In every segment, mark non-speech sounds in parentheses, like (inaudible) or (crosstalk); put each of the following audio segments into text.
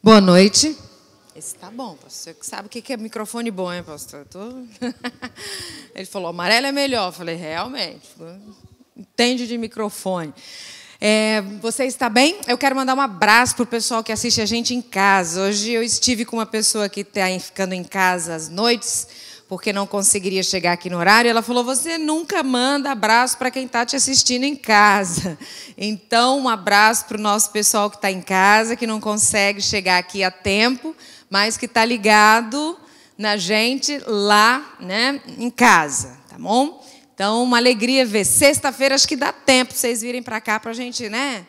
Boa noite. Esse tá bom, pastor. Você sabe o que é microfone bom, hein, pastor? Tô... (laughs) Ele falou, amarelo é melhor. Eu falei, realmente. Entende de microfone. É, você está bem? Eu quero mandar um abraço para o pessoal que assiste a gente em casa. Hoje eu estive com uma pessoa que está ficando em casa às noites porque não conseguiria chegar aqui no horário, ela falou: Você nunca manda abraço para quem está te assistindo em casa. (laughs) Então, um abraço para o nosso pessoal que está em casa, que não consegue chegar aqui a tempo, mas que está ligado na gente lá né, em casa, tá bom? Então, uma alegria ver. Sexta-feira acho que dá tempo vocês virem para cá para a gente, né?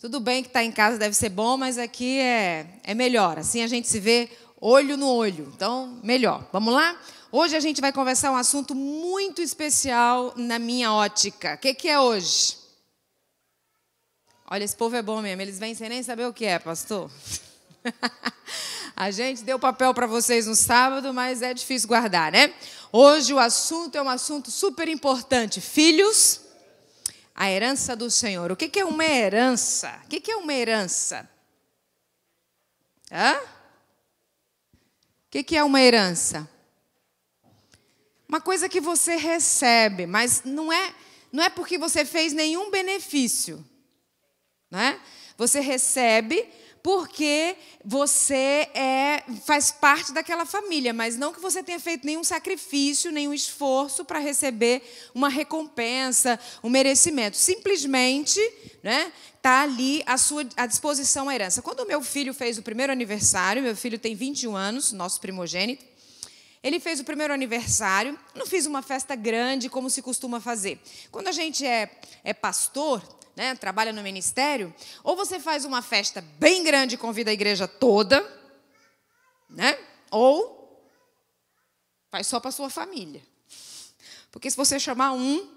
Tudo bem que estar tá em casa deve ser bom, mas aqui é, é melhor. Assim a gente se vê olho no olho. Então, melhor. Vamos lá? Hoje a gente vai conversar um assunto muito especial na minha ótica. O que, que, é hoje? Olha, esse povo é bom mesmo, eles vêm sem nem saber o que é, pastor. (laughs) a gente deu papel para vocês no sábado, mas é difícil guardar, né? Hoje o assunto é um assunto super importante. Filhos, a herança do Senhor. O que, que é uma herança? O que, que é uma herança? Hã? O que é uma herança? Uma coisa que você recebe, mas não é, não é porque você fez nenhum benefício. Né? Você recebe porque você é, faz parte daquela família, mas não que você tenha feito nenhum sacrifício, nenhum esforço para receber uma recompensa, um merecimento. Simplesmente, né, tá ali à sua à disposição a herança. Quando o meu filho fez o primeiro aniversário, meu filho tem 21 anos, nosso primogênito, ele fez o primeiro aniversário, não fiz uma festa grande como se costuma fazer. Quando a gente é, é pastor, né, trabalha no ministério, ou você faz uma festa bem grande e convida a igreja toda, né, ou faz só para sua família. Porque se você chamar um,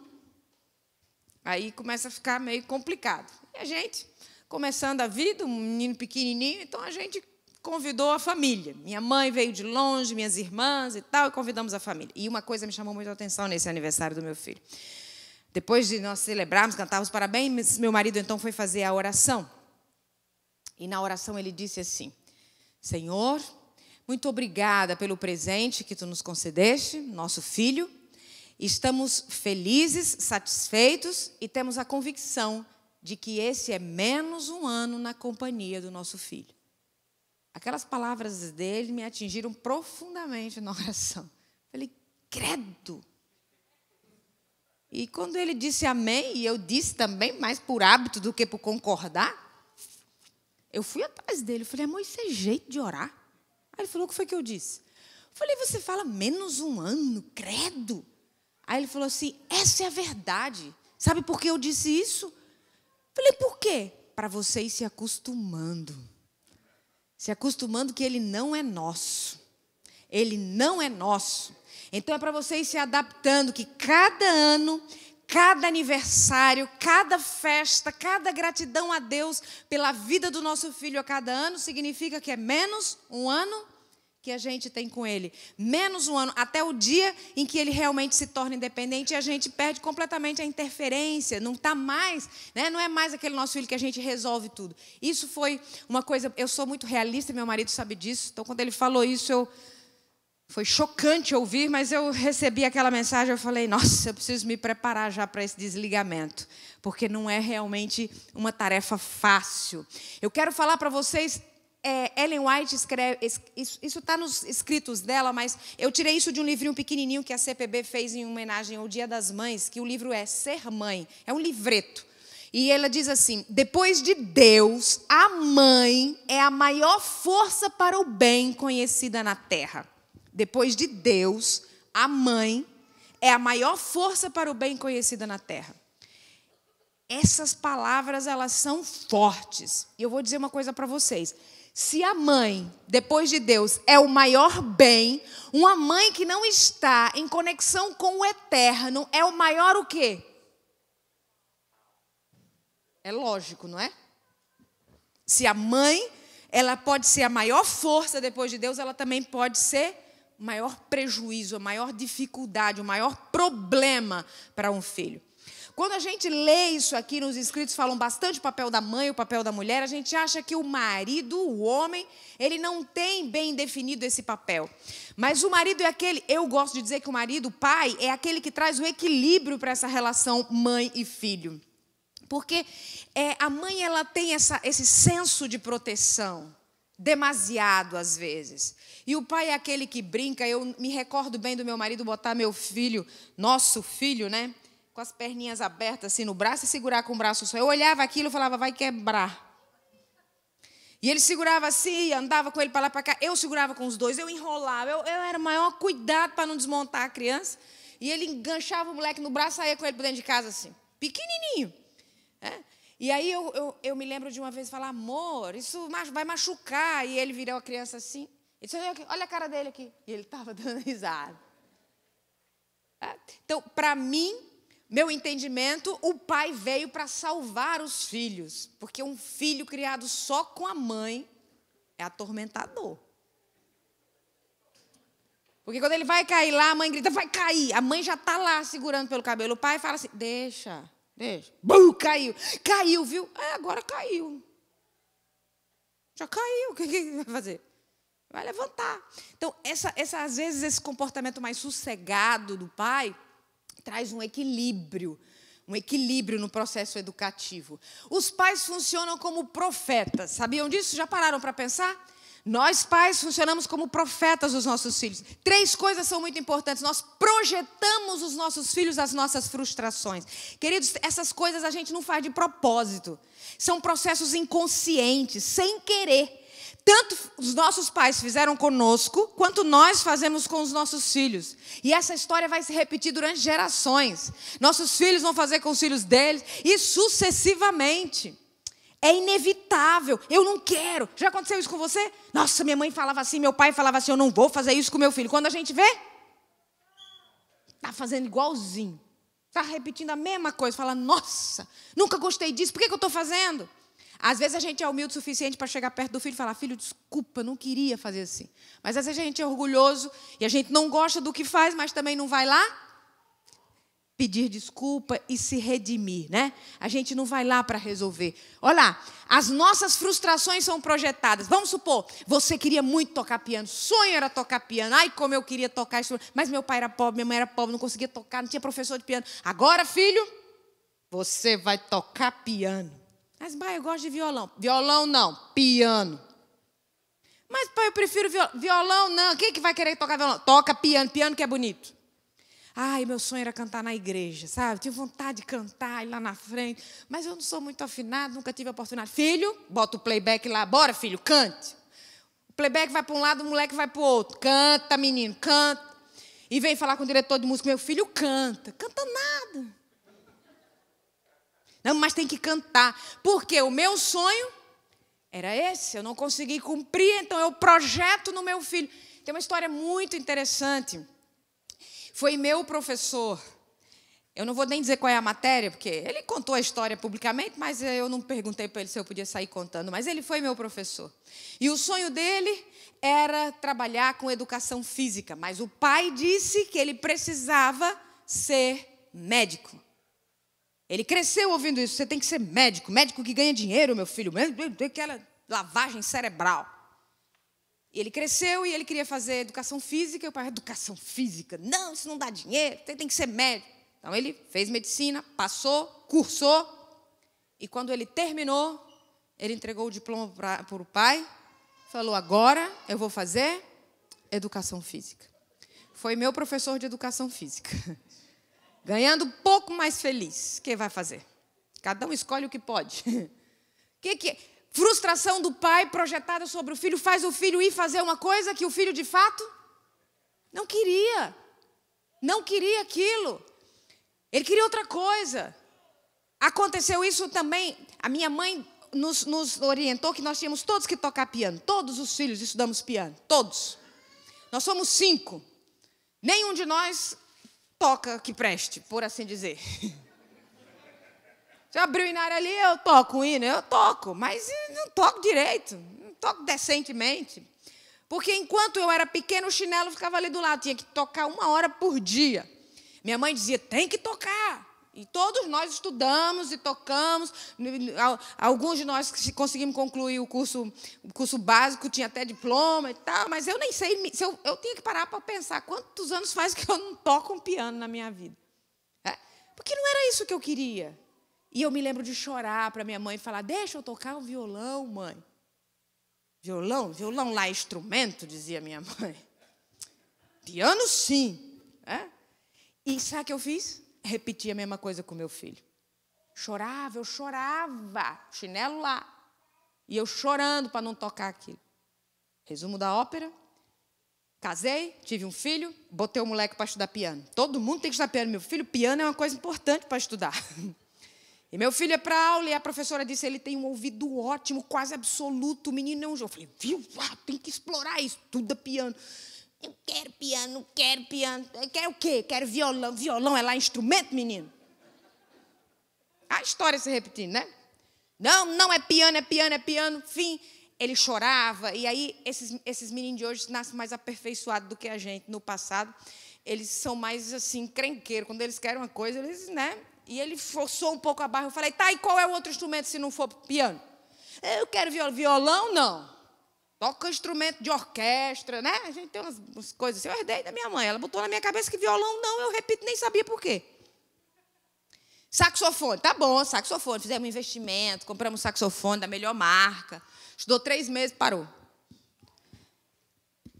aí começa a ficar meio complicado. E a gente, começando a vida, um menino pequenininho, então a gente convidou a família. Minha mãe veio de longe, minhas irmãs e tal, e convidamos a família. E uma coisa me chamou muito a atenção nesse aniversário do meu filho. Depois de nós celebrarmos, cantarmos parabéns, meu marido então foi fazer a oração. E na oração ele disse assim: Senhor, muito obrigada pelo presente que tu nos concedeste, nosso filho. Estamos felizes, satisfeitos e temos a convicção de que esse é menos um ano na companhia do nosso filho. Aquelas palavras dele me atingiram profundamente na (laughs) oração. Falei, credo! E quando ele disse amém, e eu disse também, mais por hábito do que por concordar, eu fui atrás dele. Eu falei, amor, isso é jeito de orar? Aí ele falou, o que foi que eu disse? Eu falei, você fala menos um ano, credo. Aí ele falou assim, essa é a verdade. Sabe por que eu disse isso? Eu falei, por quê? Para você ir se acostumando se acostumando que ele não é nosso. Ele não é nosso. Então é para vocês se adaptando que cada ano, cada aniversário, cada festa, cada gratidão a Deus pela vida do nosso filho a cada ano significa que é menos um ano que a gente tem com ele, menos um ano, até o dia em que ele realmente se torna independente e a gente perde completamente a interferência, não está mais, né? não é mais aquele nosso filho que a gente resolve tudo. Isso foi uma coisa, eu sou muito realista, meu marido sabe disso, então quando ele falou isso, eu. Foi chocante ouvir, mas eu recebi aquela mensagem, eu falei, nossa, eu preciso me preparar já para esse desligamento, porque não é realmente uma tarefa fácil. Eu quero falar para vocês é, Ellen White escreve, isso está nos escritos dela, mas eu tirei isso de um livrinho pequenininho que a CPB fez em homenagem ao Dia das Mães, que o livro é Ser Mãe, é um livreto. E ela diz assim: depois de Deus, a mãe é a maior força para o bem conhecida na terra. Depois de Deus, a mãe é a maior força para o bem conhecida na terra. Essas palavras, elas são fortes. E eu vou dizer uma coisa para vocês. Se a mãe, depois de Deus, é o maior bem, uma mãe que não está em conexão com o eterno é o maior o quê? É lógico, não é? Se a mãe, ela pode ser a maior força depois de Deus, ela também pode ser o maior prejuízo, a maior dificuldade, o maior problema para um filho. Quando a gente lê isso aqui nos escritos, falam bastante o papel da mãe, o papel da mulher, a gente acha que o marido, o homem, ele não tem bem definido esse papel. Mas o marido é aquele, eu gosto de dizer que o marido, o pai, é aquele que traz o equilíbrio para essa relação mãe e filho. Porque é, a mãe ela tem essa, esse senso de proteção, demasiado às vezes. E o pai é aquele que brinca. Eu me recordo bem do meu marido botar meu filho, nosso filho, né? com as perninhas abertas assim no braço e segurar com o braço só. Eu olhava aquilo e falava, vai quebrar. E ele segurava assim, andava com ele para lá para cá. Eu segurava com os dois, eu enrolava. Eu, eu era o maior cuidado para não desmontar a criança. E ele enganchava o moleque no braço, saía com ele para dentro de casa assim, pequenininho. É? E aí eu, eu, eu, me lembro de uma vez falar, amor, isso vai machucar. E ele virou a criança assim. Ele disse, olha a cara dele aqui. E ele estava (laughs) dando risada. É? Então, para mim, meu entendimento, o pai veio para salvar os filhos, porque um filho criado só com a mãe é atormentador. Porque quando ele vai cair lá, a mãe grita, vai cair. A mãe já está lá segurando pelo cabelo. O pai fala assim, deixa, deixa. Bum, caiu. Caiu, viu? É, agora caiu. Já caiu, (laughs) o que, vai fazer? Vai levantar. Então, essa, essa, às vezes, esse comportamento mais sossegado do pai traz um equilíbrio, um equilíbrio no processo educativo. Os pais funcionam como profetas, sabiam disso? Já pararam para pensar? Nós, pais, funcionamos como profetas dos nossos filhos. Três coisas são muito importantes. Nós projetamos os nossos filhos as nossas frustrações. Queridos, essas coisas a gente não faz de propósito. São processos inconscientes, sem querer tanto os nossos pais fizeram conosco, quanto nós fazemos com os nossos filhos. E essa história vai se repetir durante gerações. Nossos filhos vão fazer com os filhos deles e sucessivamente. É inevitável. Eu não quero. Já aconteceu isso com você? Nossa, minha mãe falava assim, meu pai falava assim, eu não vou fazer isso com meu filho. Quando a gente vê, tá fazendo igualzinho. Tá repetindo a mesma coisa. Fala, nossa, nunca gostei disso. Por que, que eu estou fazendo? Às vezes a gente é humilde o suficiente para chegar perto do filho e falar: Filho, desculpa, não queria fazer assim. Mas às vezes a gente é orgulhoso e a gente não gosta do que faz, mas também não vai lá pedir desculpa e se redimir, né? A gente não vai lá para resolver. Olha lá, as nossas frustrações são projetadas. Vamos supor, você queria muito tocar piano, sonho era tocar piano. Ai, como eu queria tocar isso, mas meu pai era pobre, minha mãe era pobre, não conseguia tocar, não tinha professor de piano. Agora, filho, você vai tocar piano. Mas, pai, eu gosto de violão. Violão não, piano. Mas, pai, eu prefiro violão. Violão não, quem é que vai querer tocar violão? Toca piano, piano que é bonito. Ai, meu sonho era cantar na igreja, sabe? Tinha vontade de cantar lá na frente, mas eu não sou muito afinado, nunca tive a oportunidade. Filho, bota o playback lá, bora, filho, cante. O playback vai para um lado, o moleque vai para o outro. Canta, menino, canta. E vem falar com o diretor de música, meu filho canta. Canta nada. Não, mas tem que cantar. Porque o meu sonho era esse. Eu não consegui cumprir, então eu projeto no meu filho. Tem uma história muito interessante. Foi meu professor. Eu não vou nem dizer qual é a matéria, porque ele contou a história publicamente, mas eu não perguntei para ele se eu podia sair contando. Mas ele foi meu professor. E o sonho dele era trabalhar com educação física, mas o pai disse que ele precisava ser médico. Ele cresceu ouvindo isso. Você tem que ser médico, médico que ganha dinheiro, meu filho. Aquela lavagem cerebral. Ele cresceu e ele queria fazer educação física. E o pai, educação física? Não, isso não dá dinheiro, você tem que ser médico. Então ele fez medicina, passou, cursou. E quando ele terminou, ele entregou o diploma para o pai. Falou: agora eu vou fazer educação física. Foi meu professor de educação física. (laughs) ganhando um pouco mais feliz. O que vai fazer? Cada um escolhe o que pode. (laughs) que que frustração do pai projetada sobre o filho faz o filho ir fazer uma coisa que o filho de fato não queria. Não queria aquilo. Ele queria outra coisa. Aconteceu isso também. A minha mãe nos, nos orientou que nós tínhamos todos que tocar piano. Todos os filhos estudamos piano. Todos. Nós somos cinco. Nenhum de nós toca que preste, por assim dizer. Você (laughs) abriu o inário ali, eu toco o hino, eu toco, mas não toco direito, não toco decentemente. Porque enquanto eu era pequeno, o chinelo ficava ali do lado, tinha que tocar uma hora por dia. Minha mãe dizia: tem que tocar. E todos nós estudamos e tocamos. Alguns de nós conseguimos concluir o curso, o curso básico, tinha até diploma e tal, mas eu nem sei. Se eu, eu tinha que parar para pensar quantos anos faz que eu não toco um piano na minha vida. É? Porque não era isso que eu queria. E eu me lembro de chorar para minha mãe e falar: Deixa eu tocar o violão, mãe. Violão? Violão lá é instrumento, dizia minha mãe. Piano, sim. É? E sabe o que eu fiz? repetia a mesma coisa com meu filho. Chorava, eu chorava, chinelo lá. E eu chorando para não tocar aquilo. Resumo da ópera. Casei, tive um filho, botei o moleque para estudar piano. Todo mundo tem que estudar piano. Meu filho, piano é uma coisa importante para estudar. (laughs) E meu filho é para aula e a professora disse: ele tem um ouvido ótimo, quase absoluto. O menino é um. Eu falei: viu, ah, tem que explorar isso, tudo piano. Eu quero piano, quero piano. quer quero o quê? Quero violão. Violão é lá instrumento, menino? A história se repetindo, né? Não, não é piano, é piano, é piano. Fim. Ele chorava. E aí, esses, esses meninos de hoje nascem mais aperfeiçoados do que a gente no passado. Eles são mais, assim, crenqueiros. Quando eles querem uma coisa, eles, né? E ele forçou um pouco a barra. Eu falei, tá, e qual é o outro instrumento se não for piano? Eu quero violão, não. Toca instrumento de orquestra, né? A gente tem umas, umas coisas assim. Eu herdei da minha mãe. Ela botou na minha cabeça que violão não, eu repito, nem sabia por quê. Saxofone, tá bom, saxofone. Fizemos um investimento, compramos um saxofone da melhor marca. Estudou três meses, parou.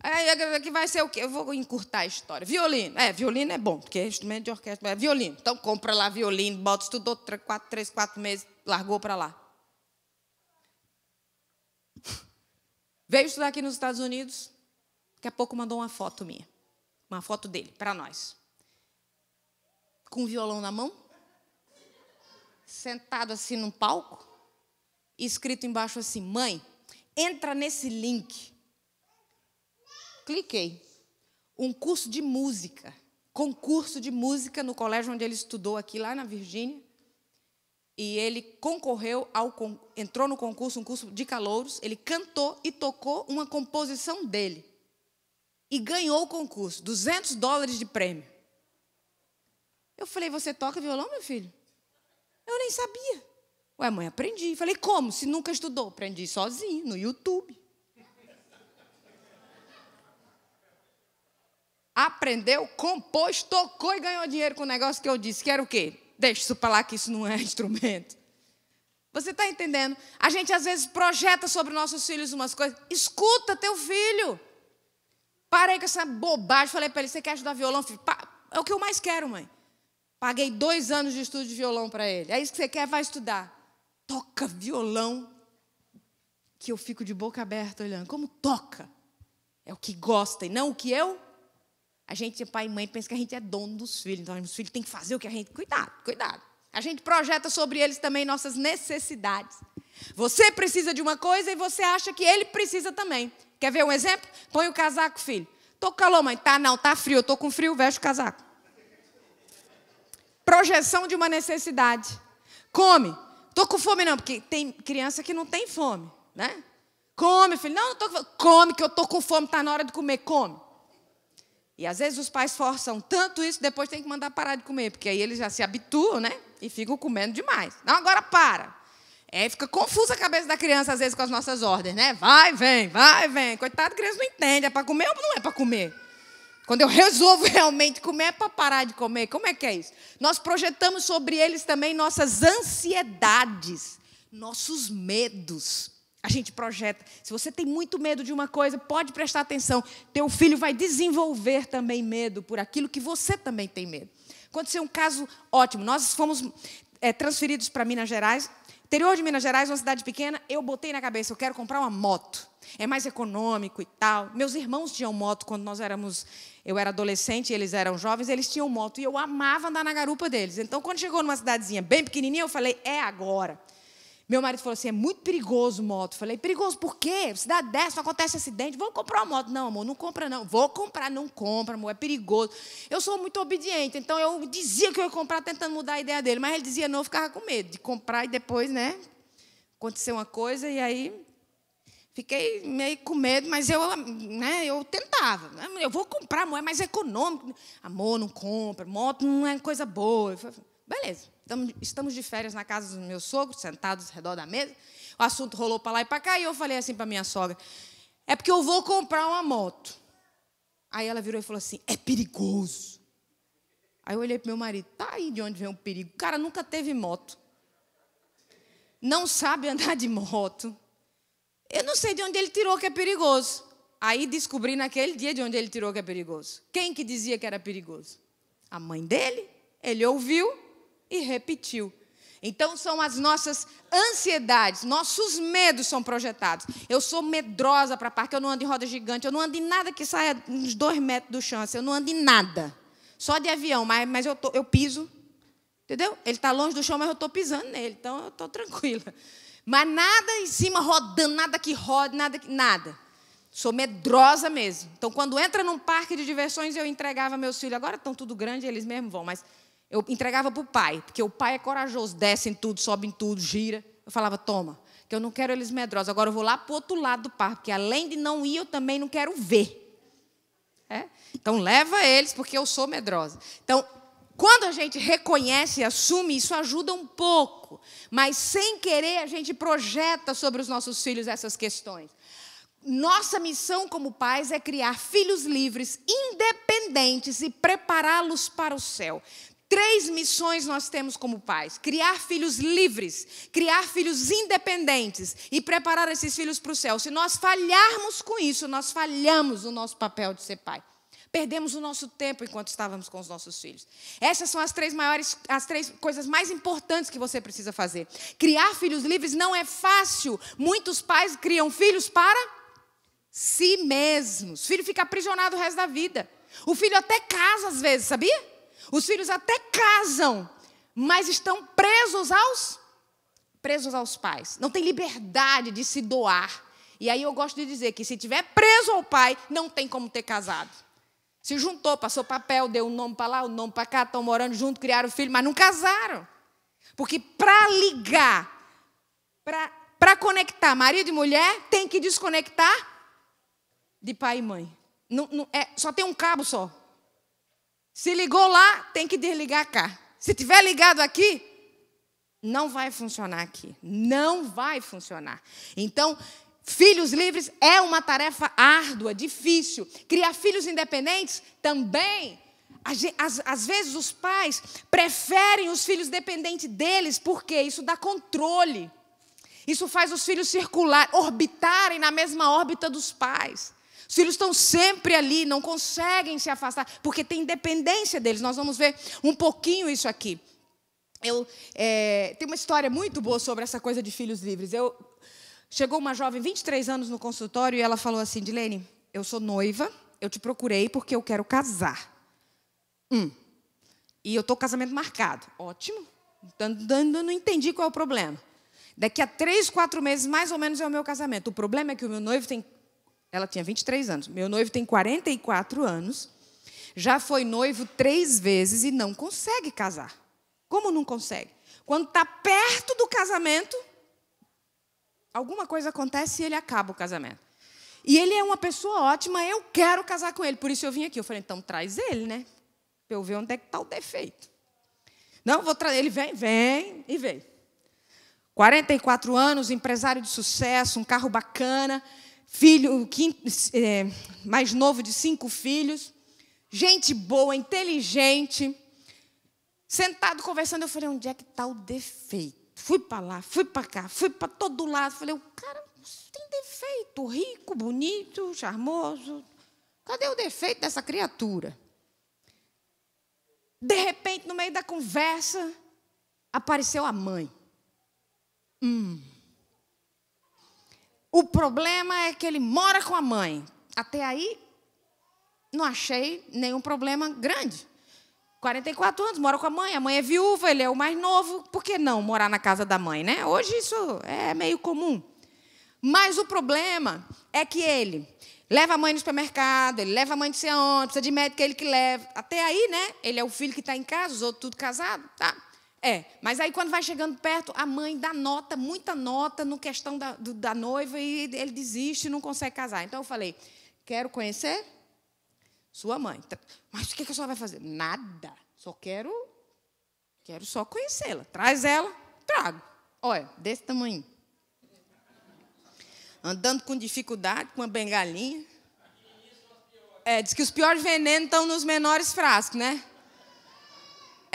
Aí, que vai ser o quê? Eu vou encurtar a história. Violino. É, violino é bom, porque é instrumento de orquestra. É violino. Então, compra lá violino, bota, estudou quatro, três, quatro meses, largou para lá. Veio estudar aqui nos Estados Unidos, daqui a pouco mandou uma foto minha, uma foto dele, para nós. Com um violão na mão, sentado assim num palco, e escrito embaixo assim: Mãe, entra nesse link. Cliquei. Um curso de música, concurso de música no colégio onde ele estudou, aqui lá na Virgínia e ele concorreu ao entrou no concurso, um curso de calouros, ele cantou e tocou uma composição dele. E ganhou o concurso, 200 dólares de prêmio. Eu falei: "Você toca violão, meu filho?" Eu nem sabia. Ué, mãe, aprendi. Falei: "Como? Se nunca estudou?" Aprendi sozinho no YouTube. Aprendeu, compôs, tocou e ganhou dinheiro com o negócio que eu disse, que era o quê? deixa isso para lá que isso não é (laughs) instrumento. Você está entendendo? A gente às vezes projeta sobre nossos filhos umas coisas. Escuta teu filho. Parei com essa bobagem. Falei para ele: você quer ajudar violão? É o que eu mais quero, mãe. Paguei dois anos de estudo de violão para ele. É isso que você quer? Vai estudar. Toca violão. Que eu fico de boca aberta olhando. Como toca? É o que gosta e não o que eu a gente, pai e mãe, pensa que a gente é dono dos filhos, então os filhos têm que fazer o que a gente. Cuidado, cuidado. A gente projeta sobre eles também nossas necessidades. Você precisa de uma coisa e você acha que ele precisa também. Quer ver um exemplo? Põe o casaco, filho. Tô com calor, mãe. Tá, não, tá frio. Eu tô com frio, veste o casaco. Projeção de uma necessidade. Come. Tô com fome não, porque tem criança que não tem fome, né? Come, filho. Não, não tô com fome. Come que eu tô com fome, tá na hora de comer, come. E às vezes os pais forçam tanto isso, depois tem que mandar parar de comer, porque aí eles já se habituam, né? E ficam comendo demais. Não, agora para. É, fica confusa a cabeça da criança, às vezes, com as nossas ordens, né? Vai, vem, vai, vem. Coitado, a criança não entende. É para comer ou não é para comer? Quando eu resolvo (laughs) realmente comer, é para parar de comer. Como é que é isso? Nós projetamos sobre eles também nossas ansiedades, nossos medos. A gente projeta. Se você tem muito medo de uma coisa, pode prestar atenção. Teu filho vai desenvolver também medo por aquilo que você também tem medo. Aconteceu um caso ótimo. Nós fomos é, transferidos para Minas Gerais, interior de Minas Gerais, uma cidade pequena. Eu botei na cabeça, eu quero comprar uma moto. É mais econômico e tal. Meus irmãos tinham moto quando nós éramos, eu era adolescente, eles eram jovens, eles tinham moto e eu amava andar na garupa deles. Então, quando chegou numa cidadezinha bem pequenininha, eu falei: é agora. Meu marido falou assim: é muito perigoso moto. Falei: perigoso por quê? Cidade dessa, acontece acidente. Vamos comprar uma moto. Não, amor, não compra, não. Vou comprar, não compra, amor, é perigoso. Eu sou muito obediente, então eu dizia que eu ia comprar tentando mudar a ideia dele, mas ele dizia não, eu ficava com medo de comprar e depois, né? Aconteceu uma coisa e aí Fiquei meio com medo, mas eu, né, eu tentava. Ah, eu vou comprar, amor, é mais econômico. Amor, não compra, moto não é coisa boa. Falei, beleza estamos de férias na casa dos meus sogros, sentados ao redor da mesa. O assunto rolou para lá e para cá, e eu falei assim para minha sogra: é porque eu vou comprar uma moto. Aí ela virou e falou assim: é perigoso. Aí eu olhei para meu marido: tá aí de onde vem o perigo? O cara nunca teve moto. Não sabe andar de moto. Eu não sei de onde ele tirou que é perigoso. Aí descobri naquele dia de onde ele tirou que é perigoso. Quem que dizia que era perigoso? A mãe dele. Ele ouviu e repetiu. Então são as nossas ansiedades, nossos medos são projetados. Eu sou medrosa para parque, eu não ando em roda gigante, eu não ando em nada que saia uns dois metros do chão, assim, eu não ando em nada. Só de avião, mas, mas eu, tô, eu piso, entendeu? Ele está longe do chão, mas eu estou pisando nele, então eu estou tranquila. Mas nada em cima rodando, nada que roda, nada que, nada. Sou medrosa mesmo. Então, quando entra num parque de diversões, eu entregava meus filhos. Agora estão tudo grande, eles mesmo vão, mas eu entregava para o pai, porque o pai é corajoso, desce em tudo, sobe em tudo, gira. Eu falava, toma, que eu não quero eles medrosos. Agora eu vou lá para o outro lado do parque, porque além de não ir, eu também não quero ver. É? Então leva eles, porque eu sou medrosa. Então, quando a gente reconhece e assume, isso ajuda um pouco. Mas sem querer, a gente projeta sobre os nossos filhos essas questões. Nossa missão como pais é criar filhos livres, independentes e prepará-los para o céu. Três missões nós temos como pais: criar filhos livres, criar filhos independentes e preparar esses filhos para o céu. Se nós falharmos com isso, nós falhamos no nosso papel de ser pai. Perdemos o nosso tempo enquanto estávamos com os nossos filhos. Essas são as três maiores, as três coisas mais importantes que você precisa fazer. Criar filhos livres não é fácil. Muitos pais criam filhos para si mesmos. O filho fica aprisionado o resto da vida. O filho até casa às vezes, sabia? Os filhos até casam, mas estão presos aos presos aos pais. Não tem liberdade de se doar. E aí eu gosto de dizer que se tiver preso ao pai, não tem como ter casado. Se juntou, passou papel, deu um nome para lá, um nome para cá, estão morando junto, criaram filho, mas não casaram. Porque para ligar, para conectar marido e mulher, tem que desconectar de pai e mãe. Não, não, é, só tem um cabo só. Se ligou lá, tem que desligar cá. Se tiver ligado aqui, não vai funcionar aqui. Não vai funcionar. Então, filhos livres é uma tarefa árdua, difícil. Criar filhos independentes também. Às, vezes os pais preferem os filhos dependentes deles, porque isso dá controle. Isso faz os filhos circular, orbitarem na mesma órbita dos pais. Os filhos estão sempre ali, não conseguem se afastar, porque tem dependência deles. Nós vamos ver um pouquinho isso aqui. Eu é, tem uma história muito boa sobre essa coisa de filhos livres. Eu chegou uma jovem, 23 anos, no consultório e ela falou assim: "Dilene, eu sou noiva, eu te procurei porque eu quero casar. Hum. E eu tô com casamento marcado. Ótimo. Não entendi qual é o problema. Daqui a três, quatro meses, mais ou menos, é o meu casamento. O problema é que o meu noivo tem ela tinha 23 anos. Meu noivo tem 44 anos. Já foi noivo três vezes e não consegue casar. Como não consegue? Quando está perto do casamento, alguma coisa acontece e ele acaba o casamento. E ele é uma pessoa ótima, eu quero casar com ele, por isso eu vim aqui. Eu falei, então traz ele, né? Para eu ver onde é que está o defeito. Não, vou trazer. Ele vem, vem e vem. 44 anos, empresário de sucesso, um carro bacana filho quinto, é, mais novo de cinco filhos, gente boa, inteligente, sentado conversando. Eu falei, onde é que está o defeito? Fui para lá, fui para cá, fui para todo lado. Falei, o cara tem defeito, rico, bonito, charmoso. Cadê o defeito dessa criatura? De repente, no meio da conversa, apareceu a mãe. Hum. O problema é que ele mora com a mãe. Até aí, não achei nenhum problema grande. 44 anos, mora com a mãe, a mãe é viúva, ele é o mais novo. Por que não morar na casa da mãe, né? Hoje isso é meio comum. Mas o problema é que ele leva a mãe no supermercado, ele leva a mãe de ser onde precisa de médico, é ele que leva. Até aí, né? Ele é o filho que está em casa, os outros tudo casado, tá? É, mas aí quando vai chegando perto, a mãe dá nota, muita nota no questão da, do, da noiva e ele desiste, não consegue casar. Então eu falei, quero conhecer sua mãe. Mas o que a senhora vai fazer? Nada. Só quero, quero só conhecê-la. Traz ela, trago. Olha, desse tamanho. Andando com dificuldade, com uma bengalinha. É, diz que os piores venenos estão nos menores frascos, né?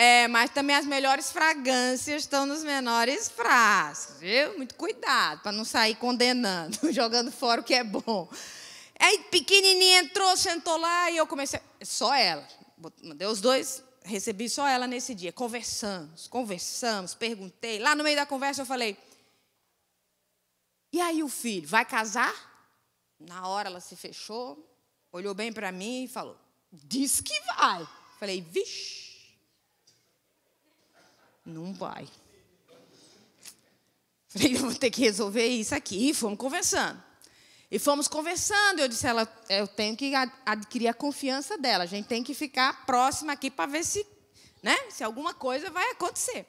É, mas também as melhores fragrâncias estão nos menores frascos, viu? Muito cuidado para não sair condenando, (laughs) jogando fora o que é bom. Aí pequenininha entrou, sentou lá e eu comecei. Só ela. Mandei os dois, recebi só ela nesse dia. Conversamos, conversamos, perguntei. Lá no meio da conversa eu falei: E aí o filho, vai casar? Na hora ela se fechou, olhou bem para mim e falou: Diz que vai. Falei: Vixe. Não vai. Falei, vou ter que resolver isso aqui. E fomos conversando. E fomos conversando. Eu disse ela, eu tenho que adquirir a confiança dela. A gente tem que ficar próxima aqui para ver se, né, se alguma coisa vai acontecer.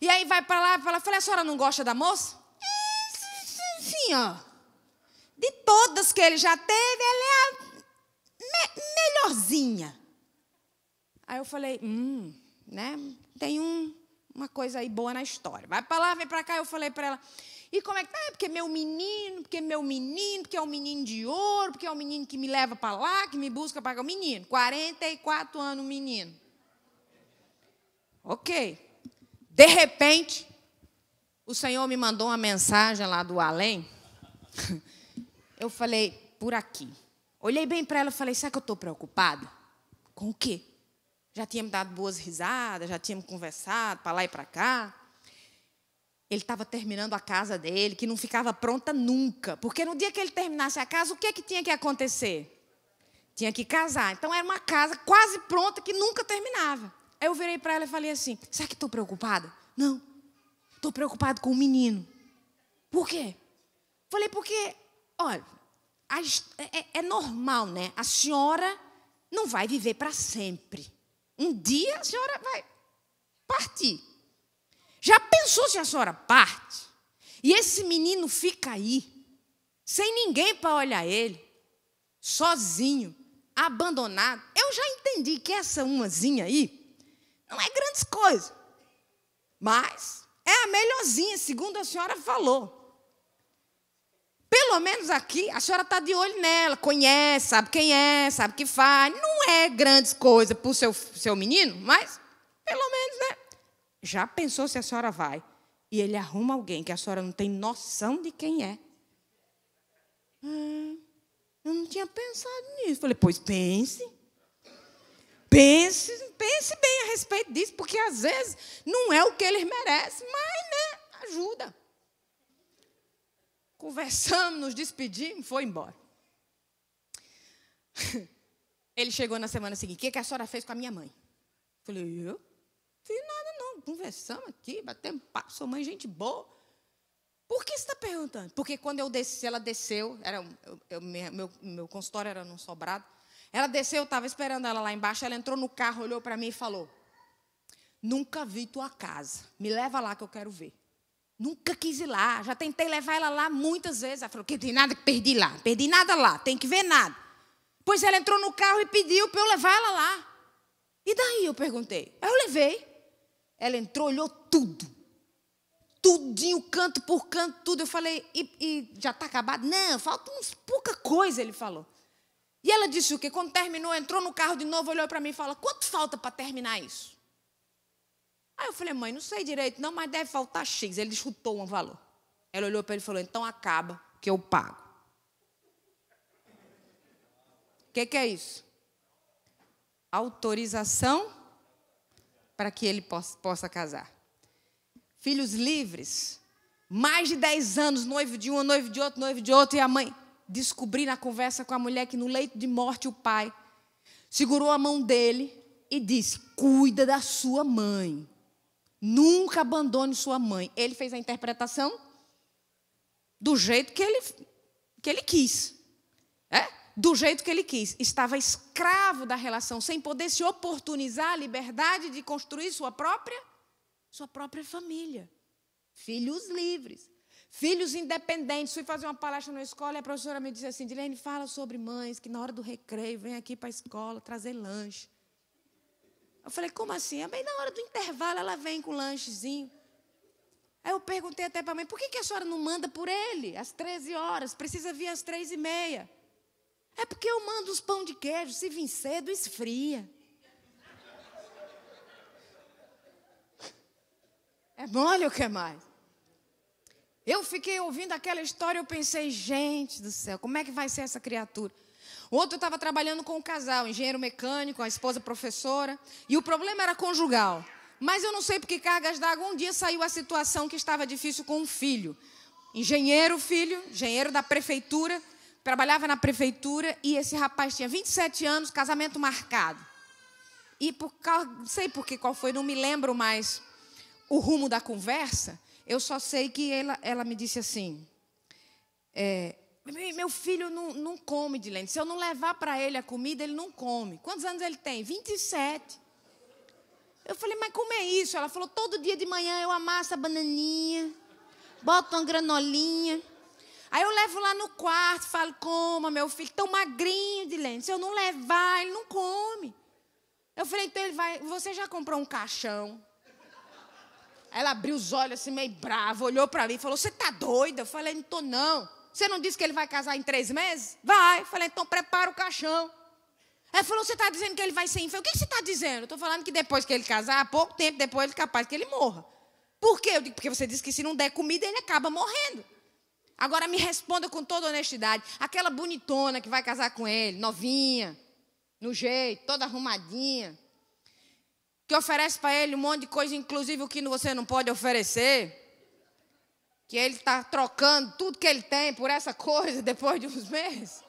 E aí vai para lá, para lá. Falei, a senhora não gosta da moça? Sim, ó. De todas que ele já teve, ela é a me melhorzinha. Aí eu falei, hum, né? Tem um uma coisa aí boa na história. Vai para lá, vem para cá. Eu falei para ela. E como é que tá? é porque meu menino, porque meu menino, porque é um menino de ouro, porque é um menino que me leva para lá, que me busca para cá. Menino, 44 anos, menino. Ok. De repente, o Senhor me mandou uma mensagem lá do além. (laughs) Eu falei, por aqui. Olhei bem para ela e falei, sabe que eu estou preocupada? Com o quê? já tínhamos dado boas risadas, já tínhamos conversado para lá e para cá. Ele estava terminando a casa dele, que não ficava pronta nunca, porque no dia que ele terminasse a casa, o que é que tinha que acontecer? Tinha que casar. Então era uma casa quase pronta que nunca terminava. Aí eu virei para ela e falei assim: "Será que estou preocupada?" "Não. Estou preocupado com o menino." "Por quê?" Falei: "Porque, olha, é, é, é normal, né? A senhora não vai viver para sempre." Um dia a senhora vai partir. Já pensou se a senhora parte? E esse menino fica aí, sem ninguém para olhar ele, sozinho, abandonado. Eu já entendi que essa umazinha aí não é grandes coisas, mas é a melhorzinha, segundo a senhora falou. Pelo menos aqui, a senhora está de olho nela, conhece, sabe quem é, sabe o que faz. Não é grandes coisas para o seu, seu menino, mas pelo menos, né? Já pensou se a senhora vai e ele arruma alguém que a senhora não tem noção de quem é? Hum, eu não tinha pensado nisso. Falei, pois pense. Pense, pense bem a respeito disso, porque às vezes não é o que eles merecem, mas né, ajuda. Conversamos, nos despedimos, foi embora. (laughs) Ele chegou na semana seguinte. O que, a senhora fez com a minha mãe? Eu falei, eu? Fiz nada, não. Conversamos aqui, batemos papo. Sua mãe, gente boa. Por que você está perguntando? Porque quando eu desci, ela desceu. Era, eu, eu, meu, meu consultório era num sobrado. Ela desceu, eu estava esperando ela lá embaixo. Ela entrou no carro, olhou para mim e falou: Nunca vi tua casa. Me leva lá que eu quero ver. Nunca quis ir lá. Já tentei levar ela lá muitas vezes. Ela falou que tem nada que perdi lá. Perdi nada lá, tem que ver nada. Pois ela entrou no carro e pediu para eu levar ela lá. E daí eu perguntei. Aí eu levei. Ela entrou, olhou tudo. Tudinho, canto por canto, tudo. Eu falei, e, e já está acabado? Não, falta uns pouca coisa, ele falou. E ela disse o quê? Quando terminou, entrou no carro de novo, olhou para mim e falou: quanto falta para terminar isso? Aí eu falei, mãe, não sei direito, não, mas deve faltar X. Ele chutou um valor. Ela olhou para ele e falou, então acaba, que eu pago. O que, que é isso? Autorização para que ele possa, possa casar. Filhos livres, mais de 10 anos, noivo de um, noivo de outro, noivo de outro, e a mãe descobri na conversa com a mulher que no leito de morte o pai segurou a mão dele e disse: Cuida da sua mãe. Nunca abandone sua mãe. Ele fez a interpretação do jeito que ele, que ele quis. É? Do jeito que ele quis. Estava escravo da relação, sem poder se oportunizar a liberdade de construir sua própria, sua própria família. Filhos livres, filhos independentes. Fui fazer uma palestra na escola e a professora me disse assim: Dilene, fala sobre mães, que na hora do recreio vem aqui para a escola trazer lanche. Eu falei, como assim? É bem na hora do intervalo ela vem com o lanchezinho. Aí eu perguntei até para a mãe, por que, que a senhora não manda por ele às 13 horas? Precisa vir às 3 e meia. É porque eu mando os pão de queijo, se vir cedo, esfria. É mole o que é mais? Eu fiquei ouvindo aquela história, eu pensei, gente do céu, como é que vai ser essa criatura? Outro estava trabalhando com um casal, engenheiro mecânico, a esposa professora, e o problema era conjugal. Mas eu não sei por que cargas d'água um dia saiu a situação que estava difícil com um filho. Engenheiro, filho, engenheiro da prefeitura, trabalhava na prefeitura e esse rapaz tinha 27 anos, casamento marcado. E por não sei por que qual foi, não me lembro mais o rumo da conversa. Eu só sei que ela, ela me disse assim: é, meu filho não, não come, Dilene. Se eu não levar para ele a comida, ele não come. Quantos anos ele tem? 27. Eu falei, mas como é isso? Ela falou, todo dia de manhã eu amasso a bananinha, boto uma granolinha. Aí eu levo lá no quarto, falo, coma, meu filho, tão magrinho, Dilene. Se eu não levar, ele não come. Eu falei, então ele vai. Você já comprou um caixão? Ela abriu os olhos assim, meio brava, olhou para mim e falou: Você tá doida? Eu falei: Não tô, não. Você não disse que ele vai casar em três meses? Vai. falei, então prepara o caixão. Ela falou, você está dizendo que ele vai ser infiel. O que você está dizendo? estou falando que depois que ele casar, há pouco tempo depois, ele é capaz que ele morra. Por quê? Eu digo, porque você disse que se não der comida, ele acaba morrendo. Agora me responda com toda honestidade. Aquela bonitona que vai casar com ele, novinha, no jeito, toda arrumadinha, que oferece para ele um monte de coisa, inclusive o que você não pode oferecer que ele está trocando tudo que ele tem por essa coisa (laughs) depois de uns meses?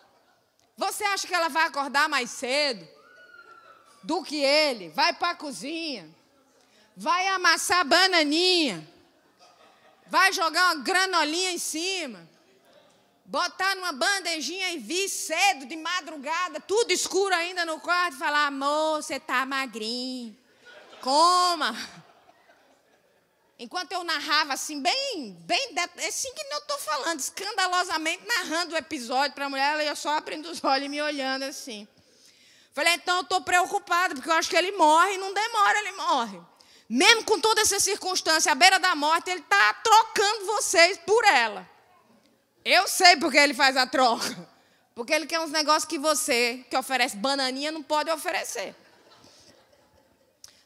Você acha que ela vai acordar mais cedo do que ele? Vai para a cozinha, vai amassar bananinha, vai jogar uma granolinha em cima, botar numa bandejinha e vir cedo, de madrugada, tudo escuro ainda no quarto, e falar: amor, você está magrinho, coma. Enquanto eu narrava assim, bem, bem, é assim que eu estou falando, escandalosamente narrando o episódio para a mulher, ela ia só abrindo os olhos e me olhando assim. Falei, então eu estou preocupada, porque eu acho que ele morre, e não demora, ele morre. Mesmo com toda essa circunstância, à beira da morte, ele está trocando vocês por ela. Eu sei porque ele faz a troca. Porque ele quer uns negócios que você, que oferece bananinha, não pode oferecer.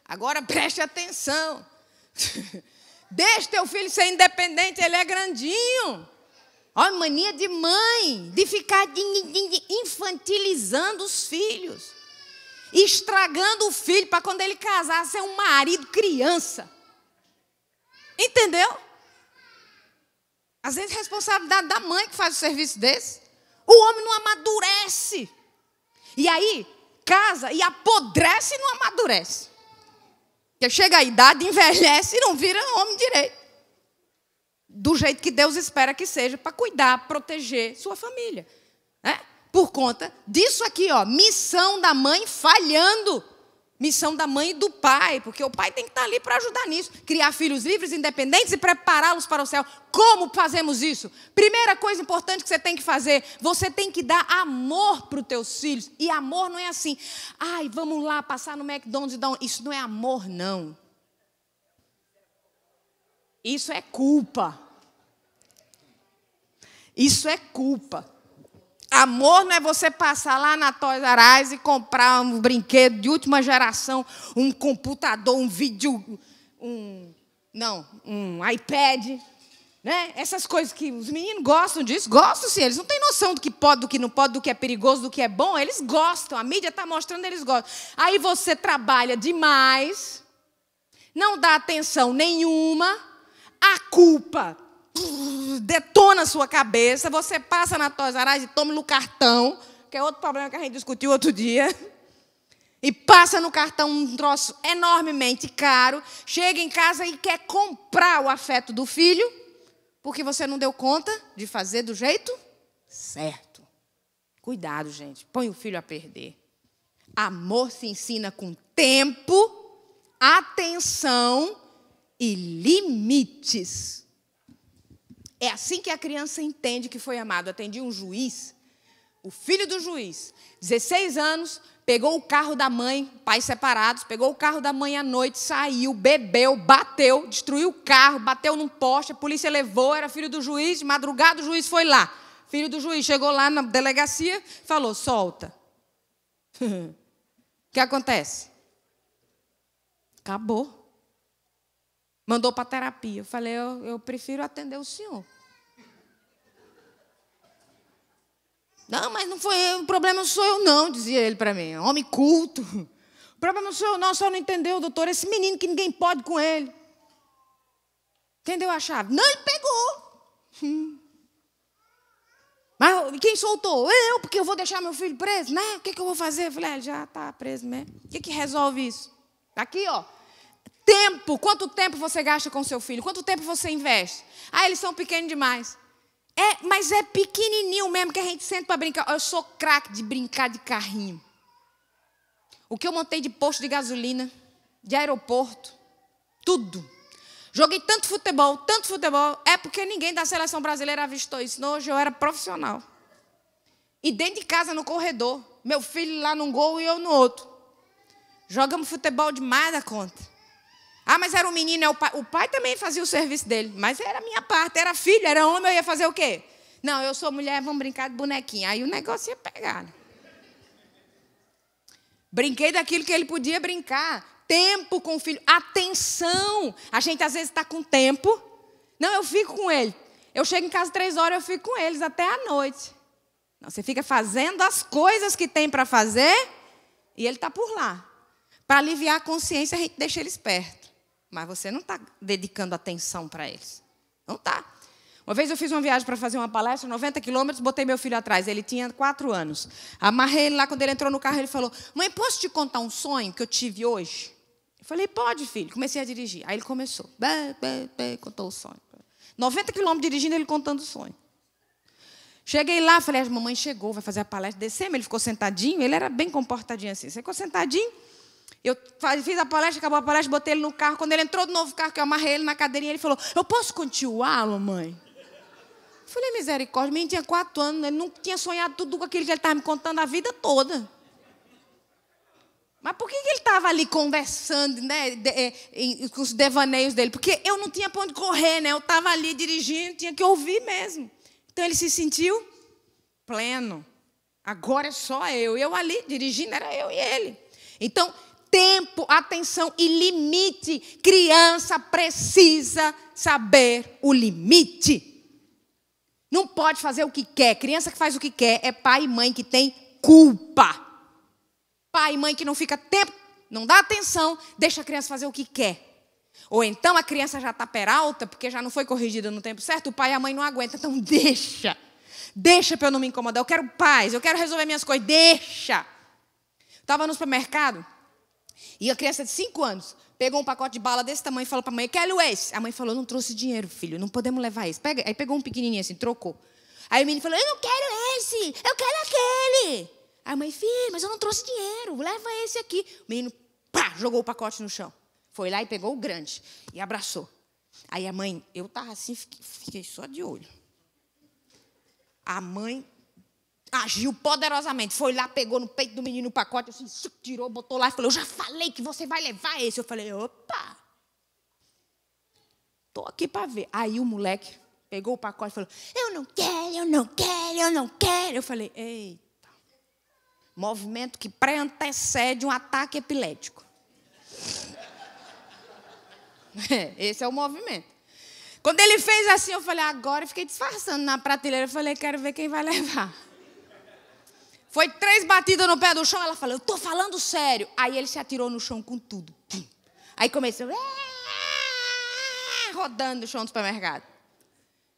Agora preste atenção. (laughs) Deixa teu filho ser independente, ele é grandinho. Olha, mania de mãe, de ficar infantilizando os filhos, estragando o filho para quando ele casar ser um marido criança. Entendeu? Às vezes é responsabilidade da mãe que faz o serviço desse. O homem não amadurece. E aí, casa e apodrece e não amadurece. Porque chega a idade, envelhece e não vira homem direito. Do jeito que Deus espera que seja, para cuidar, proteger sua família. Né? Por conta disso aqui, ó, missão da mãe falhando. Missão da mãe e do pai, porque o pai tem que estar ali para ajudar nisso. Criar filhos livres, independentes e prepará-los para o céu. Como fazemos isso? Primeira coisa importante que você tem que fazer, você tem que dar amor para os teus filhos. E amor não é assim, ai, vamos lá passar no McDonald's e dar um... Isso não é amor, não. Isso é culpa. Isso é culpa. Amor não é você passar lá na Toys R Us e comprar um brinquedo de última geração, um computador, um vídeo, um não, um iPad, né? Essas coisas que os meninos gostam disso, gostam sim. Eles não têm noção do que pode, do que não pode, do que é perigoso, do que é bom. Eles gostam. A mídia está mostrando, eles gostam. Aí você trabalha demais, não dá atenção nenhuma, a culpa detona a sua cabeça, você passa na Toys R Us e toma no cartão, que é outro problema que a gente discutiu outro dia. E passa no cartão um troço enormemente caro, chega em casa e quer comprar o afeto do filho, porque você não deu conta de fazer do jeito certo. Cuidado, gente, põe o filho a perder. Amor se ensina com tempo, atenção e limites. É assim que a criança entende que foi amado. Atendi um juiz, o filho do juiz, 16 anos, pegou o carro da mãe, pais separados, pegou o carro da mãe à noite, saiu, bebeu, bateu, destruiu o carro, bateu num poste, a polícia levou, era filho do juiz, de madrugada o juiz foi lá. Filho do juiz chegou lá na delegacia, falou: solta. (laughs) O que acontece? Acabou. Mandou para terapia. Eu falei, eu, eu prefiro atender o senhor. Não, mas não foi eu, o problema não sou eu, não, dizia ele para mim. Homem culto. O problema não sou eu, não, só não entendeu, doutor. Esse menino que ninguém pode com ele. Entendeu a chave? Não, ele pegou. Hum. Mas quem soltou? Eu, porque eu vou deixar meu filho preso, né? O que, que eu vou fazer? Eu falei, ah, ele já está preso mesmo. O que, que resolve isso? Tá aqui, ó. Tempo. Quanto tempo você gasta com seu filho? Quanto tempo você investe? Ah, eles são pequenos demais. É, mas é pequenininho mesmo que a gente senta para brincar. Eu sou craque de brincar de carrinho. O que eu montei de posto de gasolina, de aeroporto, tudo. Joguei tanto futebol, tanto futebol. É porque ninguém da seleção brasileira avistou isso. Não, hoje eu era profissional. E dentro de casa, no corredor, meu filho lá num gol e eu no outro. Jogamos futebol demais da conta. Ah, mas era um menino, é o pai, o pai também fazia o serviço dele, mas era minha parte, era filho, era homem, eu ia fazer o quê? Não, eu sou mulher, vamos brincar de bonequinha. Aí o negócio ia pegar. Né? Brinquei daquilo que ele podia brincar. Tempo com o filho, atenção. A gente às vezes está com tempo. Não, eu fico com ele. Eu chego em casa três horas, eu fico com eles até a noite. Não, você fica fazendo as coisas que tem para fazer e ele está por lá. Para aliviar a consciência, a gente deixa eles perto mas você não está dedicando atenção para eles. Não está. Uma vez eu fiz uma viagem para fazer uma palestra, 90 quilômetros, botei meu filho atrás. Ele tinha quatro anos. Amarrei ele lá, quando ele entrou no carro, ele falou: Mãe, posso te contar um sonho que eu tive hoje? Eu falei: Pode, filho. Comecei a dirigir. Aí ele começou. Bé, bé, bé, contou o sonho. 90 quilômetros dirigindo, ele contando o sonho. Cheguei lá, falei: A mamãe chegou, vai fazer a palestra. Descemos, ele ficou sentadinho. Ele era bem comportadinho assim. Você ficou sentadinho? Eu fiz a palestra, acabou a palestra, botei ele no carro. Quando ele entrou do novo carro, que eu amarrei ele na cadeirinha, ele falou: Eu posso continuar, mamãe? Eu falei: Misericórdia, o menino tinha quatro anos, né? ele não tinha sonhado tudo com aquilo que ele estava me contando a vida toda. Mas por que, ele estava ali conversando, né, é, com os devaneios dele? Porque eu não tinha para onde correr, né? Eu estava ali dirigindo, tinha que ouvir mesmo. Então ele se sentiu pleno. Agora é só eu. e Eu ali dirigindo era eu e ele. Então, tempo, atenção e limite. Criança precisa saber o limite. Não pode fazer o que quer. Criança que faz o que quer é pai e mãe que tem culpa. Pai e mãe que não fica tempo, não dá atenção, deixa a criança fazer o que quer. Ou então a criança já está peralta, porque já não foi corrigida no tempo certo, o pai e a mãe não aguentam. Então deixa. Deixa para eu não me incomodar. Eu quero paz, eu quero resolver minhas coisas. Deixa. Estava no supermercado, e a criança de 5 anos pegou um pacote de bala desse tamanho e falou para a mãe: Quero esse. A mãe falou: Não trouxe dinheiro, filho, não podemos levar esse. Pega. Aí pegou um pequenininho assim, trocou. Aí o menino falou: Eu não quero esse, eu quero aquele. Aí a mãe: Filho, mas eu não trouxe dinheiro, leva esse aqui. O menino, pá, jogou o pacote no chão. Foi lá e pegou o grande e abraçou. Aí a mãe, eu tava assim, fiquei, fiquei só de olho. A mãe agiu poderosamente. Foi lá, pegou no peito do menino o pacote, assim, tirou, botou lá e falou: Eu já falei que você vai levar esse. Eu falei: Opa! Tô aqui para ver. Aí o moleque pegou o pacote e falou: Eu não quero, eu não quero, eu não quero. Eu falei: Eita. Movimento que pré-antecede um ataque epilético. (laughs) Esse é o movimento. Quando ele fez assim, eu falei, agora eu fiquei disfarçando na prateleira. Eu falei, quero ver quem vai levar. Foi três batidas no pé do chão, ela falou, eu tô falando sério. Aí ele se atirou no chão com tudo. Aí começou, rodando no chão do supermercado.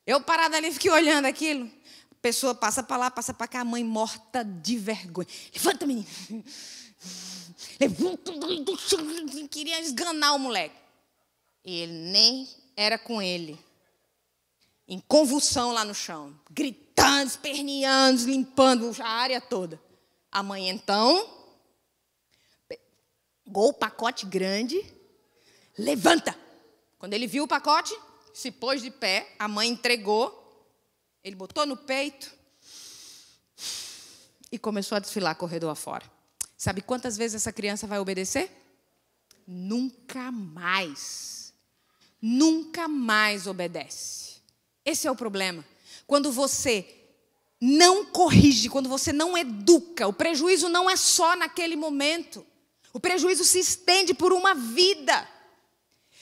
Eu parada ali, fiquei olhando aquilo. A pessoa passa para lá, passa para cá, a mãe morta de vergonha. Levanta, menino. Levanta do chão. Queria esganar o moleque. E ele nem era com ele em convulsão lá no chão, gritando, esperneando, limpando a área toda. A mãe então, gol pacote grande, levanta. Quando ele viu o pacote, se pôs de pé, a mãe entregou, ele botou no peito e começou a desfilar corredor afora. Sabe quantas vezes essa criança vai obedecer? Nunca mais. Nunca mais obedece. Esse é o problema. Quando você não corrige, quando você não educa, o prejuízo não é só naquele momento. O prejuízo se estende por uma vida.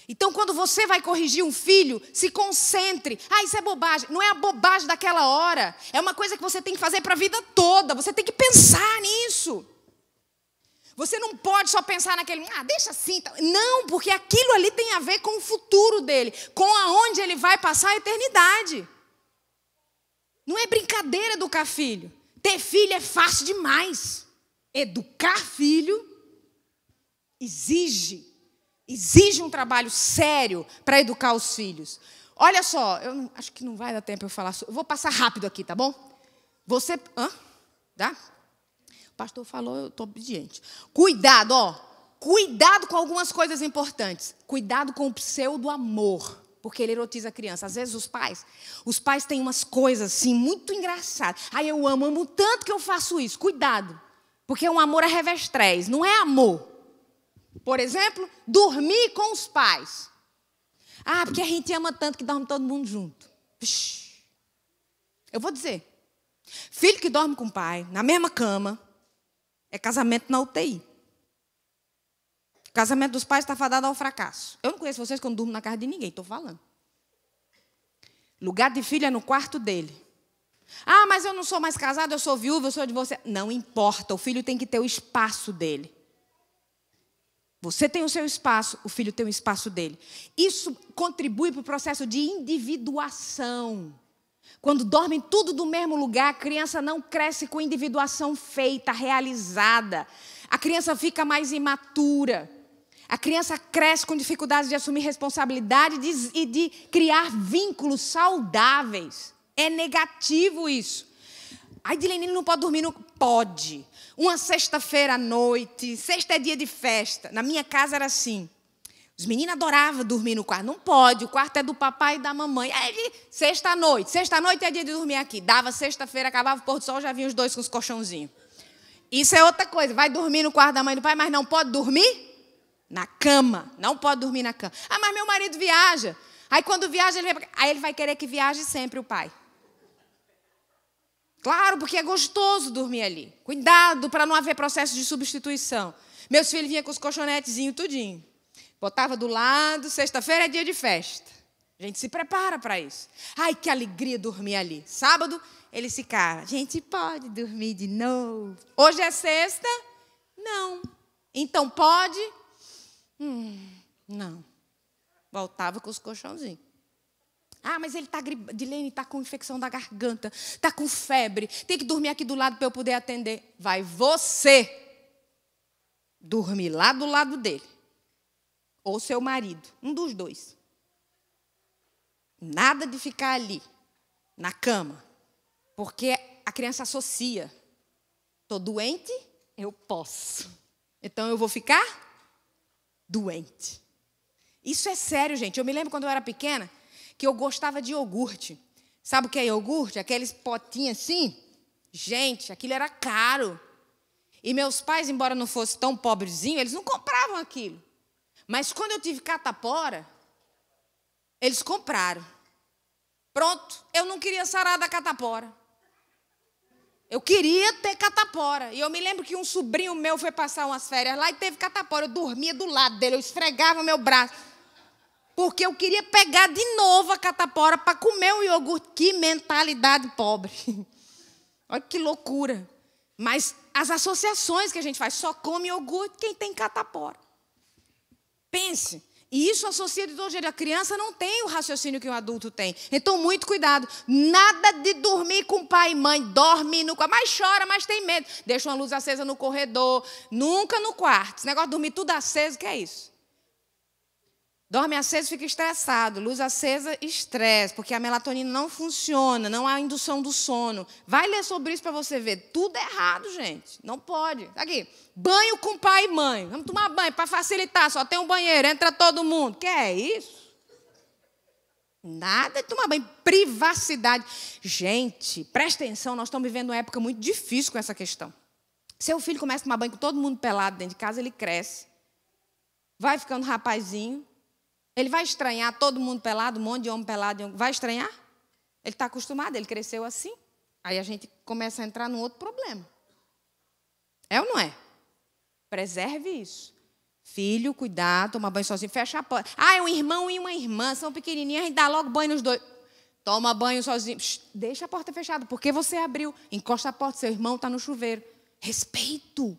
Então, quando você vai corrigir um filho, se concentre. Ah, isso é bobagem. Não é a bobagem daquela hora. É uma coisa que você tem que fazer para a vida toda. Você tem que pensar nisso. Você não pode só pensar naquele, ah, deixa assim. Não, porque aquilo ali tem a ver com o futuro dele, com aonde ele vai passar a eternidade. Não é brincadeira educar filho. Ter filho é fácil demais. Educar filho exige, exige um trabalho sério para educar os filhos. Olha só, eu acho que não vai dar tempo eu falar. Eu vou passar rápido aqui, tá bom? Você, hã? Dá? O pastor falou, eu estou obediente. Cuidado, ó. Cuidado com algumas coisas importantes. Cuidado com o pseudo-amor porque ele erotiza a criança. Às vezes os pais, os pais têm umas coisas assim muito engraçadas. Ai, eu amo, amo tanto que eu faço isso. Cuidado, porque um amor é revestrez, não é amor. Por exemplo, dormir com os pais. Ah, porque a gente ama tanto que dorme todo mundo junto. Eu vou dizer, filho que dorme com o pai, na mesma cama, é casamento na UTI. Casamento dos pais está fadado ao fracasso. Eu não conheço vocês quando durmo na casa de ninguém, estou falando. Lugar de filha é no quarto dele. Ah, mas eu não sou mais casada, eu sou viúva, eu sou de você. Não importa, o filho tem que ter o espaço dele. Você tem o seu espaço, o filho tem o espaço dele. Isso contribui para o processo de individuação. Quando dormem tudo do mesmo lugar, a criança não cresce com individuação feita, realizada. A criança fica mais imatura. A criança cresce com dificuldades de assumir responsabilidade e de criar vínculos saudáveis. É negativo isso. A Edilene não pode dormir no. Pode. Uma sexta-feira à noite, sexta é dia de festa. Na minha casa era assim. Os meninos adoravam dormir no quarto. Não pode, o quarto é do papai e da mamãe. Aí, é sexta-noite, sexta-noite é dia de dormir aqui. Dava sexta-feira, acabava o pôr do sol, já vinha os dois com os colchãozinhos. Isso é outra coisa. Vai dormir no quarto da mãe e do pai, mas não pode dormir na cama. Não pode dormir na cama. Ah, mas meu marido viaja. Aí quando viaja, ele, vem... Aí, ele vai querer que viaje sempre o pai. Claro, porque é gostoso dormir ali. Cuidado para não haver processo de substituição. Meus filhos vinham com os colchonetezinhos tudinho. Botava do lado, sexta-feira é dia de festa. A gente se prepara para isso. Ai, que alegria dormir ali. Sábado, ele se A gente pode dormir de novo. Hoje é sexta? Não. Então pode? Hum, não. Voltava com os colchãozinhos. Ah, mas ele está Dilene está com infecção da garganta, está com febre, tem que dormir aqui do lado para eu poder atender. Vai você dormir lá do lado dele ou seu marido, um dos dois. Nada de ficar ali, na cama, porque a criança associa. Estou doente, eu posso. Então eu vou ficar doente. Isso é sério, gente. Eu me lembro quando eu era pequena que eu gostava de iogurte. Sabe o que é iogurte? Aqueles potinhos assim. Gente, aquilo era caro. E meus pais, embora não fossem tão pobrezinhos, eles não compravam aquilo. Mas quando eu tive catapora, eles compraram. Pronto, eu não queria sarar da catapora. Eu queria ter catapora. E eu me lembro que um sobrinho meu foi passar umas férias lá e teve catapora. Eu dormia do lado dele, eu esfregava meu braço. Porque eu queria pegar de novo a catapora para comer o iogurte. Que mentalidade pobre. (laughs) Olha que loucura. Mas as associações que a gente faz, só come iogurte quem tem catapora. Pense. E isso associa de hoje, a criança não tem o raciocínio que o adulto tem. Então, muito cuidado. Nada de dormir com pai e mãe. Dorme no quarto. Mas chora, mas tem medo. Deixa uma luz acesa no corredor. Nunca no quarto. Esse negócio de dormir tudo aceso, que é isso? Dorme aceso, fica estressado. Luz acesa, estresse, porque a melatonina não funciona, não há indução do sono. Vai ler sobre isso para você ver. Tudo errado, gente. Não pode. Tá aqui, banho com pai e mãe. Vamos tomar banho para facilitar. Só tem um banheiro, entra todo mundo. Que é isso? Nada de tomar banho. Privacidade. Gente, presta atenção, nós estamos vivendo uma época muito difícil com essa questão. Seu filho começa a tomar banho com todo mundo pelado dentro de casa, ele cresce. Vai ficando rapazinho, ele vai estranhar todo mundo pelado, um monte de homem pelado. Vai estranhar? Ele está acostumado, ele cresceu assim. Aí a gente começa a entrar num outro problema. É ou não é? Preserve isso. Filho, cuidado, toma banho sozinho, fecha a porta. Ah, é um irmão e uma irmã, são pequenininhas, a gente dá logo banho nos dois. Toma banho sozinho. Psh, deixa a porta fechada, porque você abriu. Encosta a porta, seu irmão está no chuveiro. Respeito.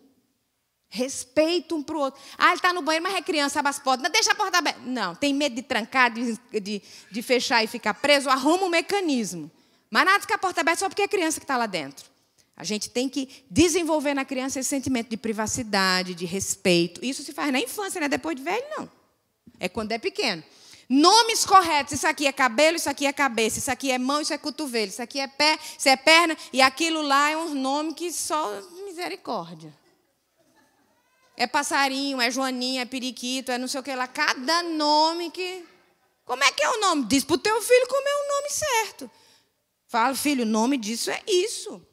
Respeito um para o outro. Ah, ele está no banheiro, mas é criança, abre as portas. Não, deixa a porta aberta. Não, tem medo de trancar, de, de, de fechar e ficar preso. Arruma um mecanismo. Mas nada fica a porta aberta só porque é criança que está lá dentro. A gente tem que desenvolver na criança esse sentimento de privacidade, de respeito. Isso se faz na infância, não é depois de velho, não. É quando é pequeno. Nomes corretos. Isso aqui é cabelo, isso aqui é cabeça, isso aqui é mão, isso é cotovelo, isso aqui é pé, isso é perna, e aquilo lá é um nome que só misericórdia. É passarinho, é joaninha, é periquito, é não sei o que lá. Cada nome que. Como é que é o nome? Diz para o teu filho como é o nome certo. Fala, filho, o nome disso é isso.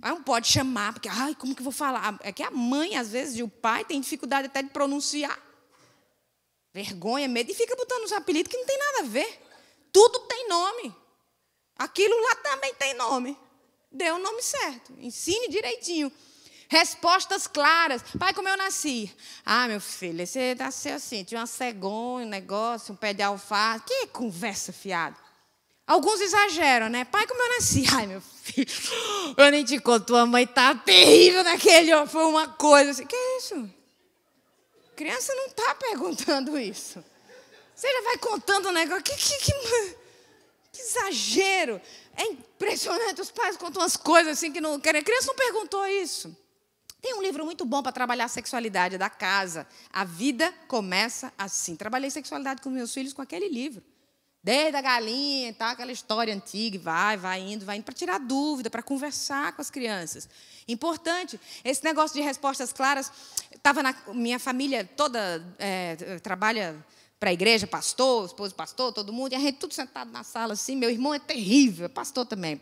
Mas ah, não pode chamar, porque, ai, como que vou falar? É que a mãe, às vezes, e o pai tem dificuldade até de pronunciar. Vergonha, medo, e fica botando os apelidos que não tem nada a ver. Tudo tem nome. Aquilo lá também tem nome. Dê o nome certo. Ensine direitinho. Respostas claras. Pai, como eu nasci? Ah, meu filho, você nasceu assim, tinha uma cegonha, um negócio, um pé de alface. Que conversa fiada. Alguns exageram, né? Pai, como eu nasci? (laughs) Ai, meu filho, eu nem te conto, tua mãe tá terrível naquele... Foi uma coisa assim. Que é isso? Criança não tá perguntando isso. Você já vai contando o negócio. Que, que, que, que exagero. É impressionante. Os pais contam umas coisas assim que não querem. A criança não perguntou isso. Tem um livro muito bom para trabalhar a sexualidade da casa. A vida começa assim. Trabalhei sexualidade com meus filhos com aquele livro. Desde a galinha tá, aquela história antiga, vai, vai indo, vai indo, para tirar dúvida, para conversar com as crianças. Importante, esse negócio de respostas claras. Tava na minha família toda é, trabalha para a igreja, pastor, esposo, pastor, todo mundo, e a gente tudo sentado na sala assim. Meu irmão é terrível, é pastor também.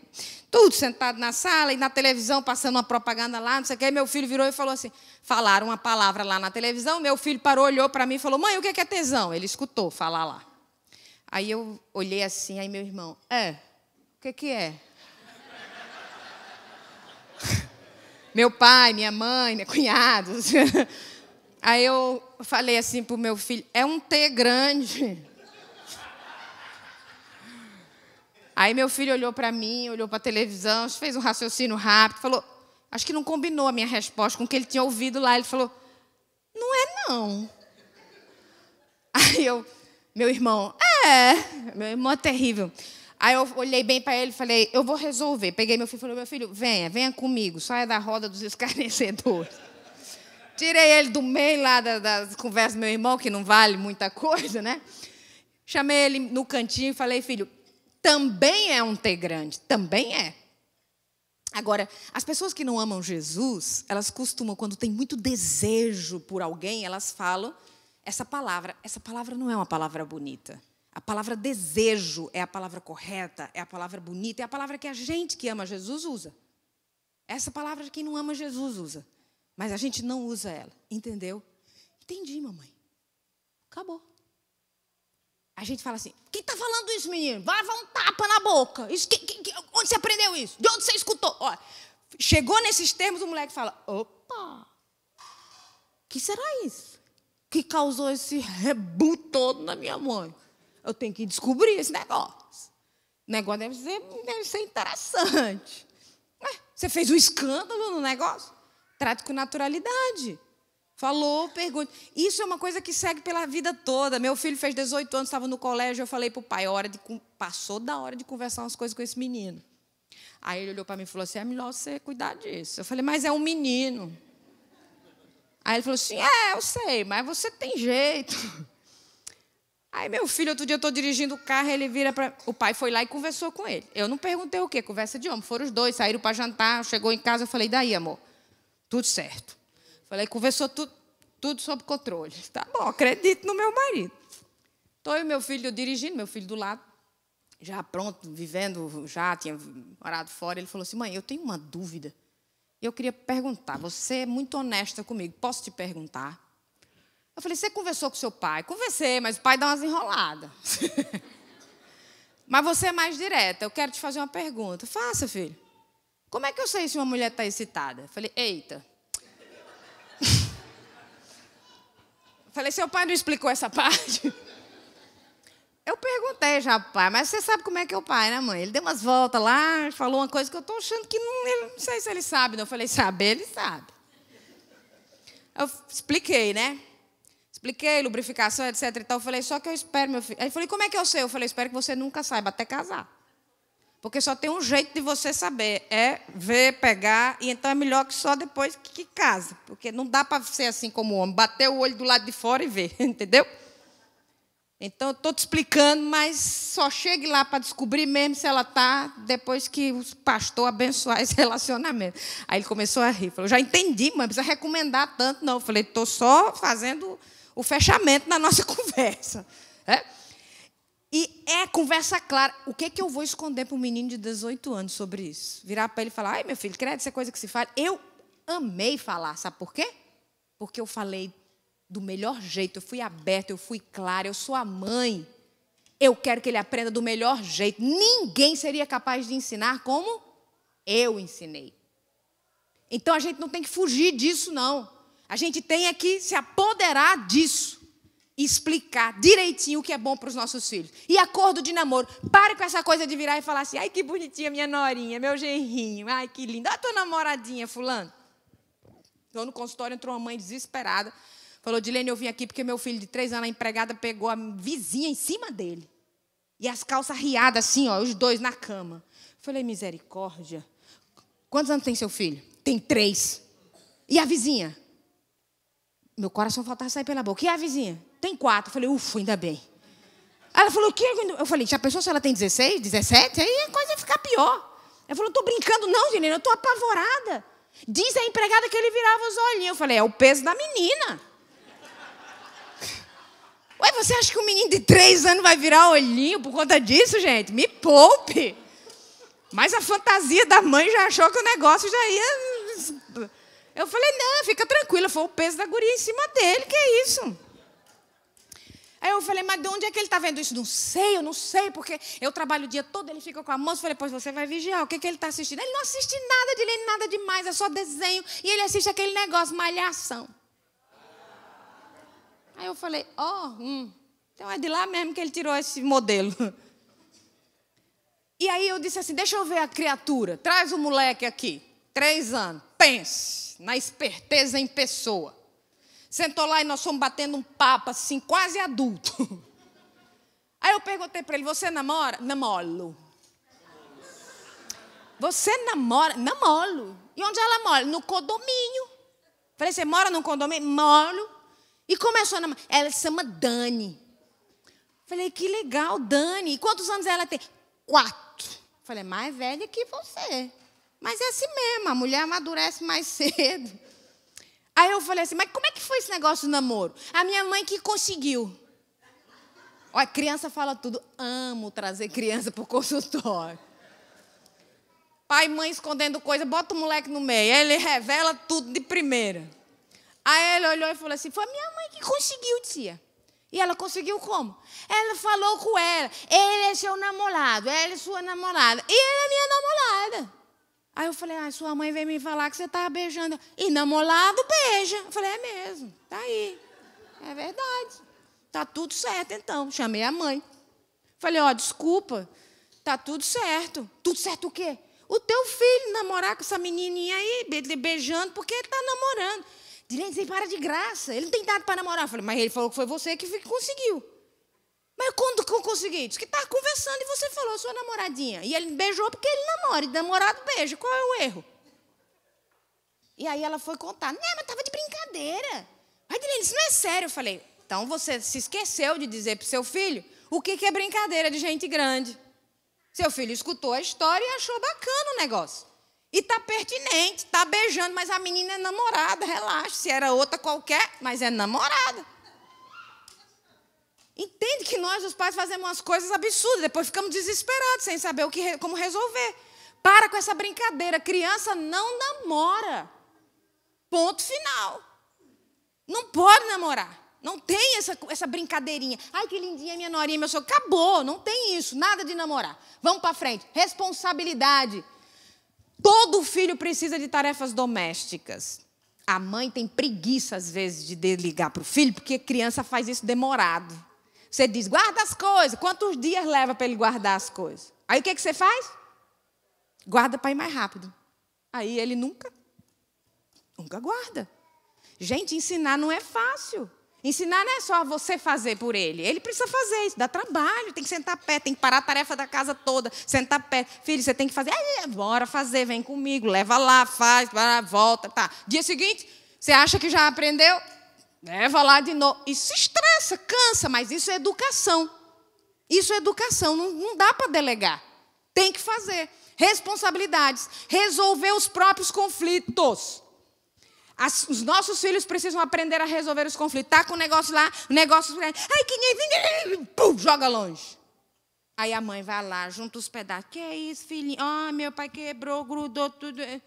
Tudo sentado na sala e na televisão passando uma propaganda lá, não sei o que Meu filho virou e falou assim: falaram uma palavra lá na televisão. Meu filho parou, olhou para mim e falou: Mãe, o que é, tesão? Ele escutou falar lá. Aí eu olhei assim, aí meu irmão: É, o que, que é? (laughs) meu pai, minha mãe, minha (laughs) cunhados Aí eu falei assim pro meu filho: é um T grande. (laughs) Aí meu filho olhou para mim, olhou para a televisão, fez um raciocínio rápido, falou: acho que não combinou a minha resposta com o que ele tinha ouvido lá. Ele falou: não é não. (laughs) Aí eu, meu irmão, é, meu irmão é terrível. Aí eu olhei bem para ele e falei: eu vou resolver. Peguei meu filho e falei: meu filho, venha, venha comigo, saia da roda dos escarnecedores. Tirei ele do meio lá das, das conversas do meu irmão, que não vale muita coisa, né? Chamei ele no cantinho e falei, filho, também é um ter grande, também é. Agora, as pessoas que não amam Jesus, elas costumam, quando tem muito desejo por alguém, elas falam essa palavra. Essa palavra não é uma palavra bonita. A palavra desejo é a palavra correta, é a palavra bonita, é a palavra que a gente que ama Jesus usa. Essa palavra que não ama Jesus usa. Mas a gente não usa ela, entendeu? Entendi, mamãe. Acabou. A gente fala assim: quem está falando isso, menino? Vai, vai um tapa na boca. Isso, que, que, onde você aprendeu isso? De onde você escutou? Ó, chegou nesses termos, o moleque fala: opa, que será isso? Que causou esse rebu todo na minha mãe? Eu tenho que descobrir esse negócio. O negócio deve ser, deve ser interessante. Ué, você fez um escândalo no negócio? Trate com naturalidade. Falou, pergunta. Isso é uma coisa que segue pela vida toda. Meu filho fez 18 anos, estava no colégio, eu falei para o pai, é hora de, passou da hora de conversar umas coisas com esse menino. Aí ele olhou para mim e falou assim, é melhor você cuidar disso. Eu falei, mas é um menino. Aí ele falou assim, é, eu sei, mas você tem jeito. (laughs) Aí meu filho, outro dia eu estou dirigindo o carro, ele vira para. O pai foi lá e conversou com ele. Eu não perguntei o quê, conversa de homem. Foram os dois, saíram para jantar, chegou em casa, eu falei, daí, amor? Tudo certo. Falei, conversou tudo, tudo sob controle. Tá bom, acredito no meu marido. Estou eu e meu filho dirigindo, meu filho do lado, já pronto, vivendo, já tinha morado fora. Ele falou assim: mãe, eu tenho uma dúvida. Eu queria perguntar. Você é muito honesta comigo, posso te perguntar? Eu falei: você conversou com seu pai? Conversei, mas o pai dá umas enroladas. (laughs) mas você é mais direta, eu quero te fazer uma pergunta. Faça, filho. Como é que eu sei se uma mulher está excitada? Falei, eita. (laughs) Falei, seu pai não explicou essa parte? (laughs) Eu perguntei já pro pai, mas você sabe como é que é o pai, né, mãe? Ele deu umas voltas lá, falou uma coisa que eu estou achando que não, ele, não sei se ele sabe, não. Eu falei, sabe, ele sabe. Eu expliquei, né? Expliquei, lubrificação, etc e tal. Eu falei, só que eu espero, meu filho. Ele falou, como é que é eu sei? Eu falei, espero que você nunca saiba até casar. Porque só tem um jeito de você saber, é ver, pegar, e então é melhor que só depois que casa, porque não dá para ser assim como homem, bater o olho do lado de fora e ver, (laughs) entendeu? Então, estou te explicando, mas só chegue lá para descobrir mesmo se ela está depois que o pastor abençoar esse (laughs) relacionamento. Aí ele começou a rir. Falou, já entendi, mas precisa recomendar tanto, não. Eu falei, estou só fazendo o fechamento na nossa (laughs) conversa. É? E é conversa clara. O que, é que eu vou esconder para um menino de 18 anos sobre isso? Virar para ele e falar: ai, meu filho, credo, isso é coisa que se fala. Eu amei falar, sabe por quê? Porque eu falei do melhor jeito, eu fui aberta, eu fui clara, eu sou a mãe. Eu quero que ele aprenda do melhor jeito. Ninguém seria capaz de ensinar como eu ensinei. Então a gente não tem que fugir disso, não. A gente tem é que se apoderar disso explicar direitinho o que é bom para os nossos filhos. E acordo de namoro. Pare com essa coisa de virar e falar assim: ai, que bonitinha minha norinha, meu genrinho, ai, que linda. Olha a tua namoradinha, Fulano. Então, no consultório entrou uma mãe desesperada. Falou, Dilene, eu vim aqui porque meu filho de três anos, a empregada, pegou a vizinha em cima dele. E as calças riadas, assim, ó, os dois na cama. Falei, misericórdia. Quantos anos tem seu filho? Tem três. E a vizinha? Meu coração faltava sair pela boca. E a vizinha? tem quatro. Eu falei, ufa, ainda bem. Ela falou, o quê? Eu falei, já pensou se ela tem 16, 17? Aí a coisa ia ficar pior. Ela falou, estou brincando não, menina, eu estou apavorada. Diz a empregada que ele virava os olhinhos. Eu falei, é o peso da menina. (laughs) Ué, você acha que um menino de três anos vai virar olhinho por conta disso, gente? Me poupe! Mas a fantasia da mãe já achou que o negócio já ia. Eu falei, não, fica tranquila, foi o peso da guria em cima dele, que é isso. Aí eu falei, mas de onde é que ele está vendo isso? Não sei, eu não sei, porque eu trabalho o dia todo, ele fica com a moça. Eu falei, pois você vai vigiar, o que, é que ele está assistindo? Ele não assiste nada de lei, nada demais, é só desenho. E ele assiste aquele negócio, malhação. Aí eu falei, ó, oh, hum, então é de lá mesmo que ele tirou esse modelo. E aí eu disse assim, deixa eu ver a criatura, traz o moleque aqui, três anos, pense na esperteza em pessoa. Sentou lá e nós fomos batendo um papo assim, quase adulto. (laughs) Aí eu perguntei para ele: Você namora? Namolo. Você namora? Namolo. E onde ela mora? No condomínio. Falei: Você mora no condomínio? Moro. E começou a namorar. Ela se chama Dani. Falei: Que legal, Dani. E quantos anos ela tem? Quatro. Falei: Mais velha que você. Mas é assim mesmo, a mulher amadurece mais (laughs) cedo. Aí eu falei assim, mas como é que foi esse negócio do namoro? A minha mãe que conseguiu. Olha, criança fala tudo. Amo trazer criança pro consultório. Pai e mãe escondendo coisa, bota o moleque no meio. ele revela tudo de primeira. Aí ele olhou e falou assim: foi a minha mãe que conseguiu, tia. E ela conseguiu como? Ela falou com ela. Ele é seu namorado, ela é sua namorada. E ele é minha namorada. Aí eu falei, ah, sua mãe veio me falar que você estava tá beijando. E namorado beija. Eu falei, é mesmo, tá aí. É verdade. Tá tudo certo, então. Chamei a mãe. Falei, ó, oh, desculpa, tá tudo certo. Tudo certo o quê? O teu filho namorar com essa menininha aí, beijando, porque ele tá namorando. Direito, você para de graça. Ele não tem dado para namorar. Eu falei, mas ele falou que foi você que conseguiu. Mas quando que eu consegui? Diz que estava conversando e você falou, sua namoradinha. E ele beijou porque ele namora, e namorado beija. Qual é o erro? E aí ela foi contar. Não, mas estava de brincadeira. Aí ele disse não é sério. Eu falei, então você se esqueceu de dizer para seu filho o que, que é brincadeira de gente grande. Seu filho escutou a história e achou bacana o negócio. E tá pertinente, tá beijando, mas a menina é namorada, relaxa. Se era outra qualquer, mas é namorada. Entende que nós, os pais, fazemos umas coisas absurdas, depois ficamos desesperados, sem saber o que, como resolver. Para com essa brincadeira. Criança não namora. Ponto final. Não pode namorar. Não tem essa, essa brincadeirinha. Ai, que lindinha minha norinha, meu senhor. Acabou, não tem isso. Nada de namorar. Vamos para frente. Responsabilidade. Todo filho precisa de tarefas domésticas. A mãe tem preguiça, às vezes, de ligar para o filho, porque a criança faz isso demorado. Você diz, guarda as coisas. Quantos dias leva para ele guardar as coisas? Aí o que, que você faz? Guarda para ir mais rápido. Aí ele nunca, nunca guarda. Gente, ensinar não é fácil. Ensinar não é só você fazer por ele. Ele precisa fazer isso, dá trabalho, tem que sentar pé, tem que parar a tarefa da casa toda, sentar pé. Filho, você tem que fazer. bora fazer, vem comigo, leva lá, faz, volta, tá. Dia seguinte, você acha que já aprendeu? Né? Vai lá de novo. Isso se estressa, cansa, mas isso é educação. Isso é educação, não, não dá para delegar. Tem que fazer. Responsabilidades, resolver os próprios conflitos. As, os nossos filhos precisam aprender a resolver os conflitos. Tá com o negócio lá, o negócio. É, Ai, que Pum, joga longe. Aí a mãe vai lá, junta os pedaços. Que é isso, filhinho? Ah, meu pai quebrou, grudou tudo. É.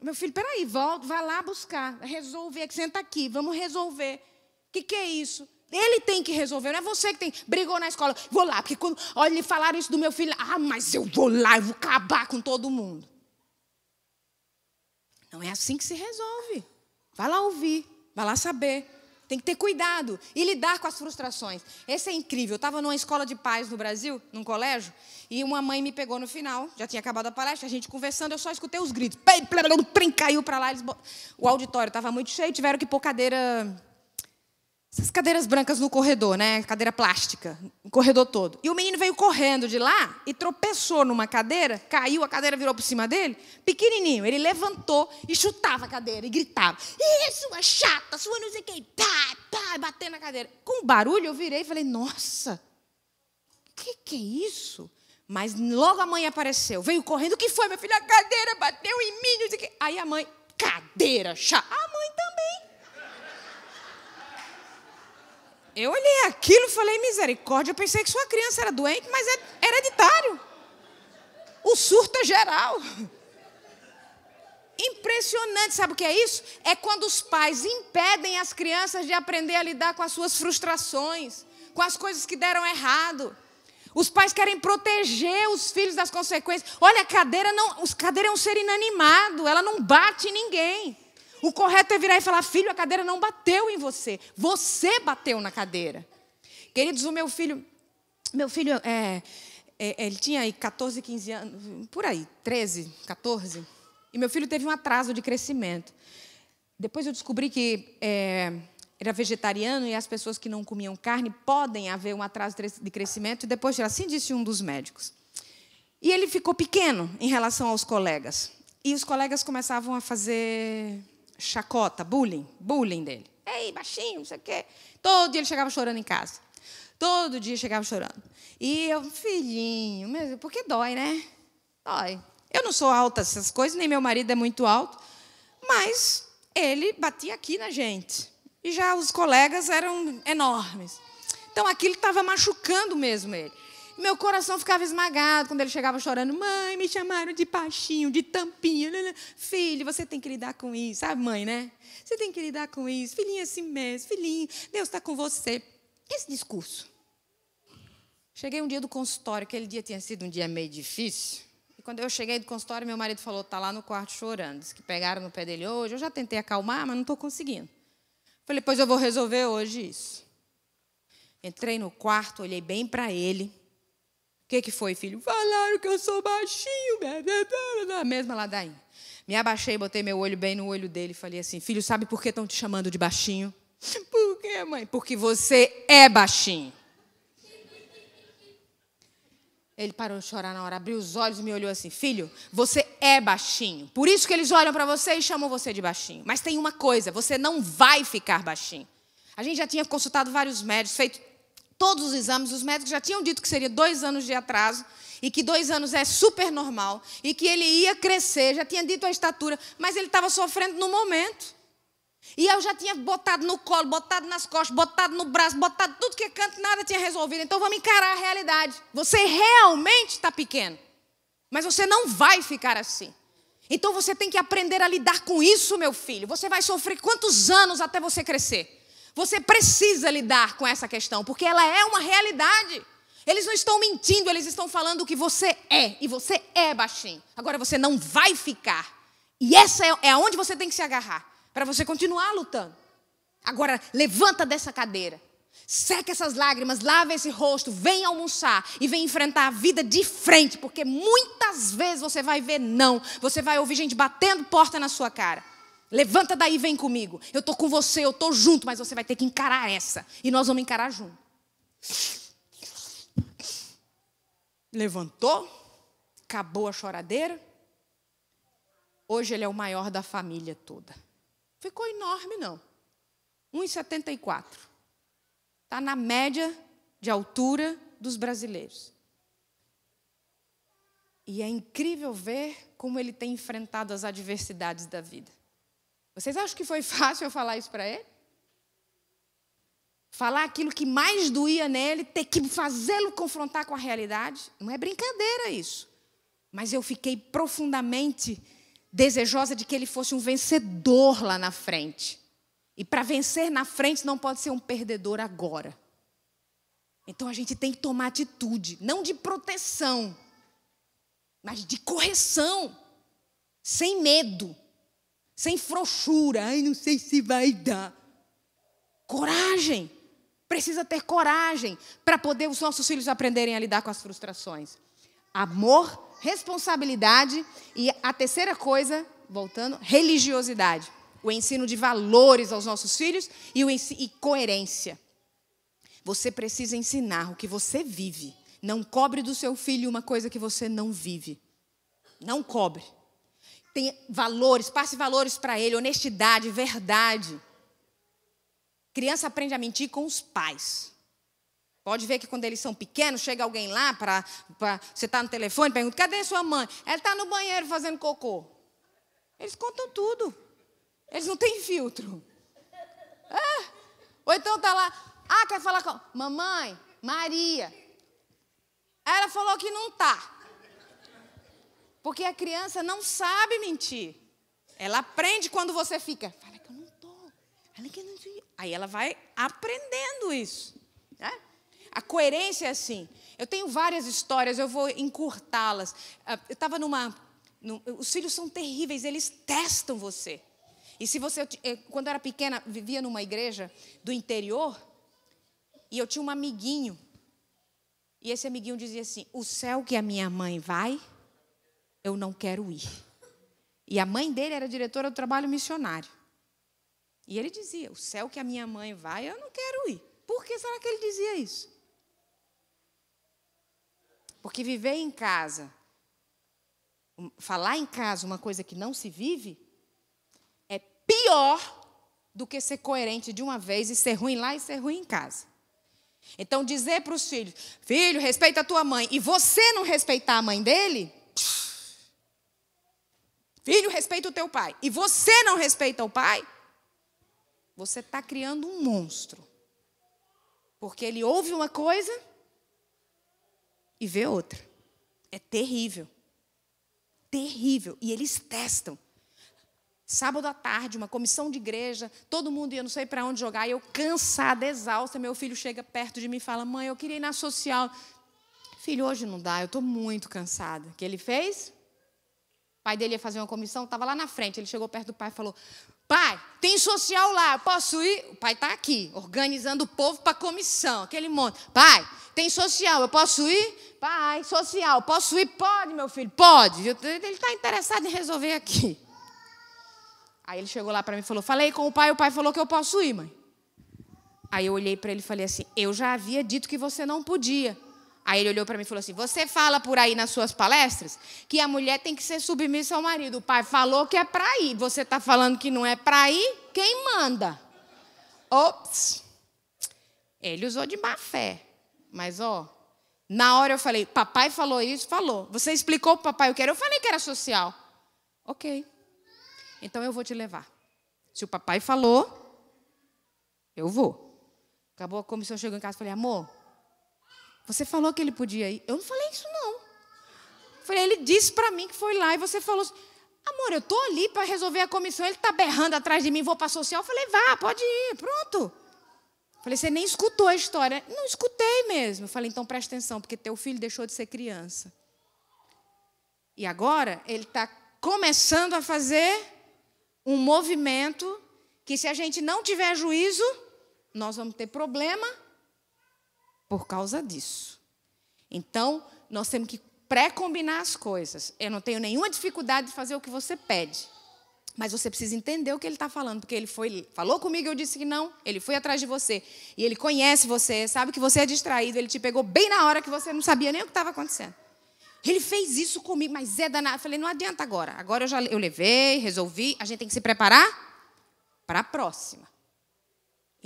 Meu filho, peraí, volta, vai lá buscar, resolver, senta aqui, vamos resolver. O que, que é isso? Ele tem que resolver, não é você que tem. Brigou na escola, vou lá, porque quando. Olha, lhe falaram isso do meu filho, ah, mas eu vou lá, eu vou acabar com todo mundo. Não é assim que se resolve. Vai lá ouvir, vai lá saber. Tem que ter cuidado e lidar com as frustrações. Esse é incrível. Eu estava numa escola de pais no Brasil, num colégio, e uma mãe me pegou no final, já tinha acabado a palestra, a gente conversando, eu só escutei os gritos. Plim, caiu para lá. Eles... O auditório estava muito cheio, tiveram que pôr cadeira essas cadeiras brancas no corredor, né? Cadeira plástica, no corredor todo. E o menino veio correndo de lá e tropeçou numa cadeira, caiu, a cadeira virou por cima dele, pequenininho. Ele levantou e chutava a cadeira e gritava: Ih, sua chata, sua não sei quem, pá, pá, batendo na cadeira. Com barulho, eu virei e falei: Nossa, que que é isso? Mas logo a mãe apareceu, veio correndo: O que foi, meu filho? A cadeira bateu em mim. Aí a mãe: Cadeira chata. A mãe também eu olhei aquilo e falei, misericórdia, eu pensei que sua criança era doente, mas é hereditário. O surto é geral. Impressionante, sabe o que é isso? É quando os pais impedem as crianças de aprender a lidar com as suas frustrações, com as coisas que deram errado. Os pais querem proteger os filhos das consequências. Olha, a cadeira não, os cadeira é um ser inanimado, ela não bate ninguém. O correto é virar e falar: filho, a cadeira não bateu em você. Você bateu na cadeira. Queridos, o meu filho. Meu filho, é, é, ele tinha aí 14, 15 anos, por aí, 13, 14. E meu filho teve um atraso de crescimento. Depois eu descobri que é, era vegetariano e as pessoas que não comiam carne podem haver um atraso de crescimento. E depois, assim disse um dos médicos. E ele ficou pequeno em relação aos colegas. E os colegas começavam a fazer chacota, bullying, bullying dele. Ei, baixinho, não sei o quê. Todo dia ele chegava chorando em casa. Todo dia chegava chorando. E eu, filhinho, porque dói, né? Dói. Eu não sou alta essas coisas, nem meu marido é muito alto, mas ele batia aqui na gente. E já os colegas eram enormes. Então aquilo estava machucando mesmo ele. Meu coração ficava esmagado quando ele chegava chorando. Mãe, me chamaram de paixinho, de tampinha. Filho, você tem que lidar com isso. Sabe, mãe, né? Você tem que lidar com isso. Filhinho, assim mesmo. Filhinho, Deus está com você. Esse discurso. Cheguei um dia do consultório, aquele dia tinha sido um dia meio difícil. E quando eu cheguei do consultório, meu marido falou: "Está lá no quarto chorando. Diz que pegaram no pé dele hoje. Eu já tentei acalmar, mas não estou conseguindo. Falei: pois eu vou resolver hoje isso. Entrei no quarto, olhei bem para ele que, que foi, filho? Falaram que eu sou baixinho. A né, né, né, mesma ladainha. Me abaixei, botei meu olho bem no olho dele e falei assim: Filho, sabe por que estão te chamando de baixinho? (laughs) Por quê, mãe? Porque você é baixinho. Ele parou de chorar na hora, abriu os olhos e me olhou assim: Filho, você é baixinho. Por isso que eles olham para você e chamam você de baixinho. Mas tem uma coisa: você não vai ficar baixinho. A gente já tinha consultado vários médicos, feito todos os exames, os médicos já tinham dito que seria dois anos de atraso, e que dois anos é super normal, e que ele ia crescer, já tinha dito a estatura, mas ele estava sofrendo no momento. E eu já tinha botado no colo, botado nas costas, botado no braço, botado tudo que é canto, nada tinha resolvido. Então vamos encarar a realidade. Você realmente está pequeno, mas você não vai ficar assim. Então você tem que aprender a lidar com isso, meu filho. Você vai sofrer quantos anos até você crescer? Você precisa lidar com essa questão, porque ela é uma realidade. Eles não estão mentindo, eles estão falando o que você é, e você é baixinho. Agora você não vai ficar. E essa é, é aonde você tem que se agarrar, para você continuar lutando. Agora, levanta dessa cadeira. Seca essas lágrimas, lava esse rosto, vem almoçar e vem enfrentar a vida de frente, porque muitas vezes você vai ver não, você vai ouvir gente batendo porta na sua cara. Levanta daí, vem comigo. Eu estou com você, eu estou junto, mas você vai ter que encarar essa. E nós vamos encarar junto. Levantou, acabou a choradeira. Hoje ele é o maior da família toda. Ficou enorme, não. 1,74. Está na média de altura dos brasileiros. E é incrível ver como ele tem enfrentado as adversidades da vida. Vocês acham que foi (laughs) fácil eu falar isso para ele? Falar aquilo que mais doía nele, ter que fazê-lo confrontar com a realidade? Não é brincadeira isso. Mas eu fiquei profundamente desejosa de que ele fosse um vencedor lá na frente. E para vencer na frente não pode ser um perdedor agora. Então a gente tem que tomar atitude, não de proteção, mas de correção, sem medo sem frouxura, ai, não sei se vai dar. Coragem. Precisa ter coragem para poder os nossos filhos aprenderem a lidar com as frustrações. Amor, responsabilidade e a terceira coisa, voltando, religiosidade. O ensino de valores aos nossos filhos e, o e coerência. Você precisa ensinar o que você vive. Não cobre do seu filho uma coisa que você não vive. Não cobre tem valores, passe valores para ele, honestidade, verdade. Criança aprende a mentir com os pais. Pode ver que quando eles são pequenos, chega alguém lá para. Você está no telefone, pergunta: cadê sua mãe? Ela está no banheiro fazendo cocô. Eles contam tudo. Eles não têm filtro. É. Ou então está lá: ah, quer falar com. Mamãe, Maria. Ela falou que não está. Porque a criança não sabe mentir. Ela aprende quando você fica. Fala que eu não estou. Aí ela vai aprendendo isso. Né? A coerência é assim. Eu tenho várias histórias, eu vou encurtá-las. Ah, eu estava numa. os filhos são terríveis, eles testam você. E se você. Eh, quando eu era pequena, vivia numa igreja do interior. E eu tinha um amiguinho. E esse amiguinho dizia assim: O céu que a minha mãe vai eu não quero ir. E a mãe dele era diretora do trabalho missionário. E ele dizia: O céu que a minha mãe vai, eu não quero ir. Por que será que ele dizia isso? Porque viver em casa, falar em casa uma coisa que não se vive, é pior do que ser coerente de uma vez e ser ruim lá e ser ruim em casa. Então, dizer para os filhos: Filho, respeita a tua mãe, e você não respeitar a mãe dele, Filho, respeita o teu pai. E você não respeita o pai, você está criando um monstro. Porque ele ouve uma coisa e vê outra. É terrível. Terrível. E eles testam. Sábado à tarde, uma comissão de igreja, todo mundo ia não sei para onde jogar, e eu cansada, exausta, meu filho chega perto de mim e fala: "Mãe, eu queria ir na social". Filho, hoje não dá, eu estou muito cansada. O que ele fez? pai dele ia fazer uma comissão, estava lá na frente. Ele chegou perto do pai e falou: Pai, tem social lá, eu posso ir? O pai está aqui, organizando o povo para comissão, aquele monte. Pai, tem social, eu posso ir? Pai, social, posso ir? Pode, meu filho, pode. Ele está interessado em resolver aqui. Aí ele chegou lá para mim e falou: Falei com o pai, o pai falou que eu posso ir, mãe. Aí eu olhei para ele e falei assim: Eu já havia dito que você não podia. Aí ele olhou para mim e falou assim: Você fala por aí nas suas palestras que a mulher tem que ser submissa ao marido. O pai falou que é para ir. Você está falando que não é para ir? Quem manda? Ops! Ele usou de má fé. Mas, ó, na hora eu falei: Papai falou isso? Falou. Você explicou para papai o que era? Eu falei que era social. Ok. Então eu vou te levar. Se o papai falou, eu vou. Acabou a comissão, chegou em casa e falei: Amor você falou que ele podia ir. Eu não falei isso, não. Falei, ele disse para mim que foi lá e você falou. Assim, Amor, eu estou ali para resolver a comissão, ele está berrando atrás de mim, vou para social. Eu falei, vá, pode ir, pronto. falei, você nem escutou a história. Não escutei mesmo. falei, então presta atenção, porque teu filho deixou de ser criança. E agora ele está começando a fazer um movimento que, se a gente não tiver juízo, nós vamos ter problema por causa disso. Então, nós temos que pré-combinar as coisas. Eu não tenho nenhuma dificuldade de fazer o que você pede. Mas você precisa entender o que ele está falando, porque ele foi, falou comigo, eu disse que não, ele foi atrás de você. E ele conhece você, sabe que você é distraído, ele te pegou bem na hora que você não sabia nem o que estava acontecendo. Ele fez isso comigo, mas é danado. Eu falei, não adianta agora. Agora eu já eu levei, resolvi, a gente tem que se preparar para a próxima.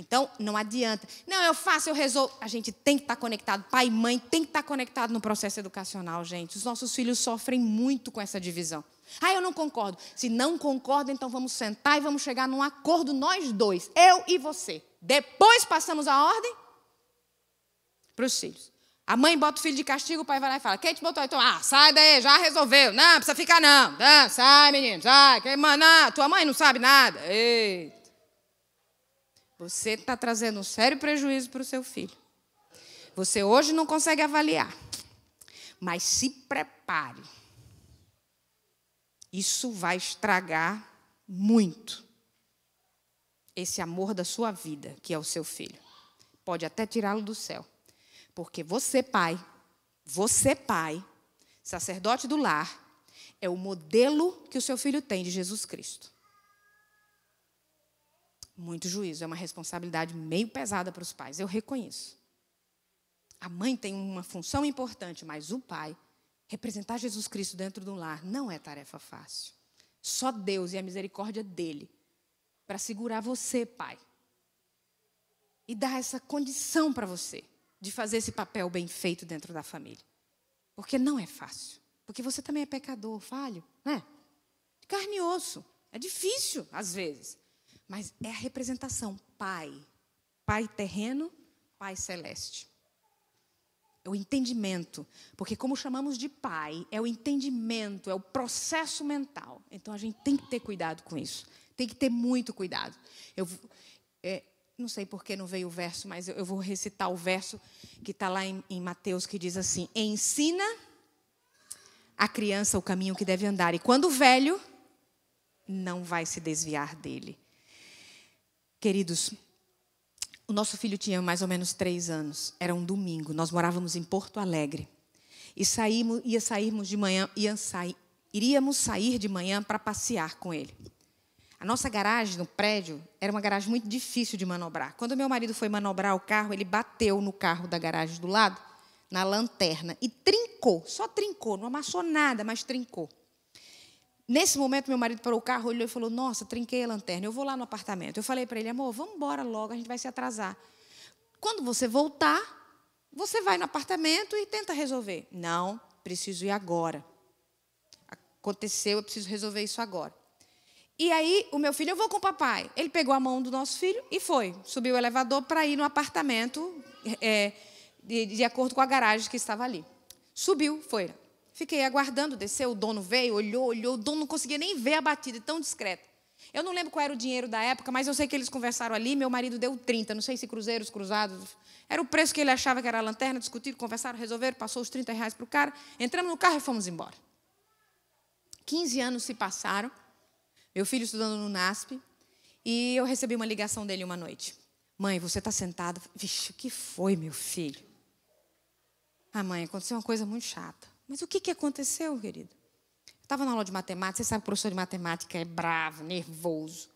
Então, não adianta. Não, eu faço, eu resolvo. A gente tem que estar tá conectado. Pai e mãe tem que estar tá conectado no processo educacional, gente. Os nossos filhos sofrem muito com essa divisão. Ah, eu não concordo. Se não concorda, então vamos sentar e vamos chegar num acordo nós dois, eu e você. Depois passamos a ordem para os filhos. A mãe bota o filho de castigo, o pai vai lá e fala: Quem te botou? Então, ah, sai daí, já resolveu. Não, precisa ficar não. não ah, sai, menino, sai. Quem, não, ah, tua mãe não sabe nada. Eita. Você está trazendo um sério prejuízo para o seu filho. Você hoje não consegue avaliar, mas se prepare. Isso vai estragar muito esse amor da sua vida, que é o seu filho. Pode até tirá-lo do céu. Porque você, pai, você, pai, sacerdote do lar, é o modelo que o seu filho tem de Jesus Cristo muito juízo. É uma responsabilidade meio pesada para os pais, eu reconheço. A mãe tem uma função importante, mas o pai, representar Jesus Cristo dentro do lar, não é tarefa fácil. Só Deus e a misericórdia dele para segurar você, pai. E dar essa condição para você de fazer esse papel bem feito dentro da família. Porque não é fácil. Porque você também é pecador, falho, né? De carne e osso. É difícil, às vezes. Mas é a representação Pai. Pai terreno, Pai celeste. É o entendimento. Porque, como chamamos de Pai, é o entendimento, é o processo mental. Então, a gente tem que ter cuidado com isso. Tem que ter muito cuidado. Eu. É, não sei por que não veio o verso, mas eu, eu vou recitar o verso que está lá em, em Mateus, que diz assim: Ensina a criança o caminho que deve andar, e quando velho, não vai se desviar dele. Queridos, o nosso filho tinha mais ou menos três anos. Era um domingo. Nós morávamos em Porto Alegre. E saímos, ia sairmos de manhã, iríamos sair de manhã para passear com ele. A nossa garagem no prédio era uma garagem muito difícil de manobrar. Quando meu marido foi manobrar o carro, ele bateu no carro da garagem do lado, na lanterna, e trincou. Só trincou, não amassou nada, mas trincou. Nesse momento, meu marido parou o carro, olhou e falou: Nossa, trinquei a lanterna, eu vou lá no apartamento. Eu falei para ele: Amor, vamos embora logo, a gente vai se atrasar. Quando você voltar, você vai no apartamento e tenta resolver. Não, preciso ir agora. Aconteceu, eu preciso resolver isso agora. E aí, o meu filho, eu vou com o papai. Ele pegou a mão do nosso filho e foi. Subiu o elevador para ir no apartamento, é, de, de acordo com a garagem que estava ali. Subiu, foi. Fiquei aguardando, desceu, o dono veio, olhou, olhou, o dono não conseguia nem ver a batida, tão discreta. Eu não lembro qual era o dinheiro da época, mas eu sei que eles conversaram ali, meu marido deu 30, não sei se cruzeiros, cruzados. Era o preço que ele achava que era a lanterna, discutiram, conversaram, resolveram, passou os 30 reais para o cara, entramos no carro e fomos embora. 15 anos se passaram, meu filho estudando no NASP, e eu recebi uma ligação dele uma noite. Mãe, você está sentada. Vixe, o que foi, meu filho? Ah, mãe, aconteceu uma coisa muito chata. Mas o que, que aconteceu, querido? Eu estava na aula de matemática, você sabe que o professor de matemática é bravo, nervoso.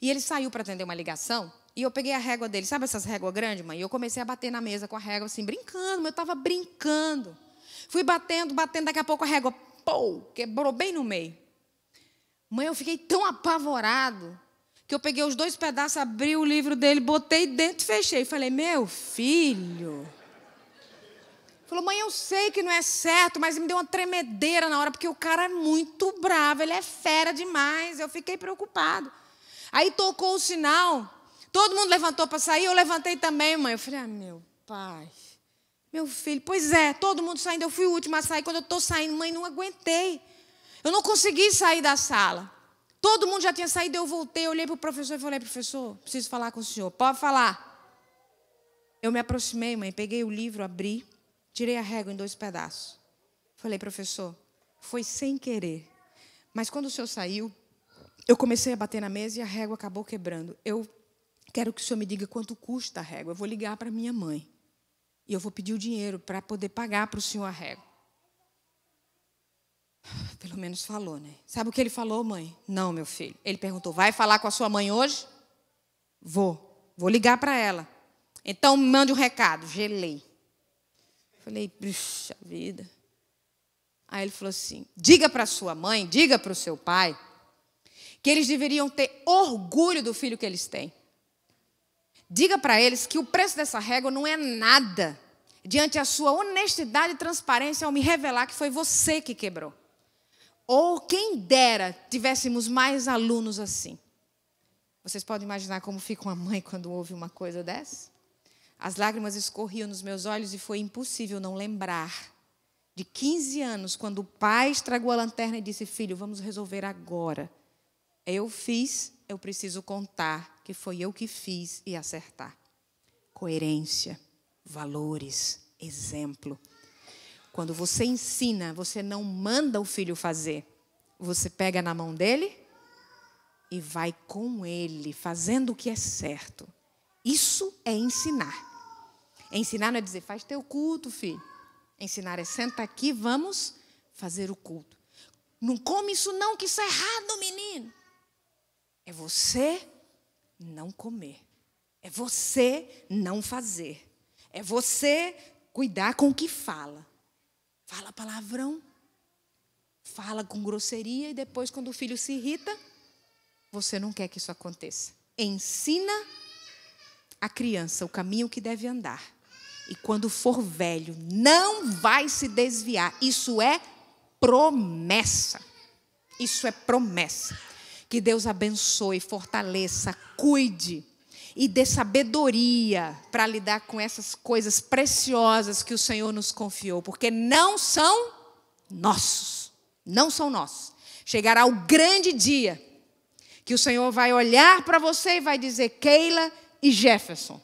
E ele saiu para atender uma ligação e eu peguei a régua dele, sabe essas réguas grandes, mãe? E eu comecei a bater na mesa com a régua, assim, brincando, mas eu estava brincando. Fui batendo, batendo, daqui a pouco a régua, pou, quebrou bem no meio. Mãe, eu fiquei tão apavorado que eu peguei os dois pedaços, abri o livro dele, botei dentro, fechei. Falei, meu filho. Falou, mãe, eu sei que não é certo, mas me deu uma tremedeira na hora, porque o cara é muito bravo, ele é fera demais. Eu fiquei preocupado. Aí tocou o sinal, todo mundo levantou para sair, eu levantei também, mãe. Eu falei, ah, meu pai, meu filho, pois é, todo mundo saindo, eu fui o último a sair. Quando eu estou saindo, mãe, não aguentei. Eu não consegui sair da sala. Todo mundo já tinha saído, eu voltei, olhei para o professor e falei, professor, preciso falar com o senhor. Pode falar. Eu me aproximei, mãe, peguei o livro, abri. Tirei a régua em dois pedaços. Falei, professor, foi sem querer. Mas quando o senhor saiu, eu comecei a bater na mesa e a régua acabou quebrando. Eu quero que o senhor me diga quanto custa a régua. Eu vou ligar para minha mãe. E eu vou pedir o dinheiro para poder pagar para o senhor a régua. (sighs) Pelo menos falou, né? Sabe o que ele falou, mãe? Não, meu filho. Ele perguntou: vai falar com a sua mãe hoje? Vou. Vou ligar para ela. Então, mande um recado. Gelei. Falei, bruxa, vida. Aí ele falou assim: diga para sua mãe, diga para o seu pai, que eles deveriam ter orgulho do filho que eles têm. Diga para eles que o preço dessa régua não é nada diante a sua honestidade e transparência ao me revelar que foi você que quebrou. Ou quem dera tivéssemos mais alunos assim. Vocês podem imaginar como fica uma mãe quando ouve uma coisa dessa? As lágrimas escorriam nos meus olhos e foi impossível não lembrar de 15 anos, quando o pai estragou a lanterna e disse: Filho, vamos resolver agora. Eu fiz, eu preciso contar que foi eu que fiz e acertar. Coerência, valores, exemplo. Quando você ensina, você não manda o filho fazer. Você pega na mão dele e vai com ele, fazendo o que é certo. Isso é ensinar. Ensinar não é dizer, faz teu culto, filho. Ensinar é senta aqui, vamos fazer o culto. Não come isso não, que isso é errado, menino. É você não comer. É você não fazer. É você cuidar com o que fala. Fala palavrão. Fala com grosseria e depois, quando o filho se irrita, você não quer que isso aconteça. Ensina a criança o caminho que deve andar. E quando for velho, não vai se desviar. Isso é promessa. Isso é promessa. Que Deus abençoe, fortaleça, cuide e dê sabedoria para lidar com essas coisas preciosas que o Senhor nos confiou, porque não são nossos. Não são nossos. Chegará o grande dia que o Senhor vai olhar para você e vai dizer: Keila e Jefferson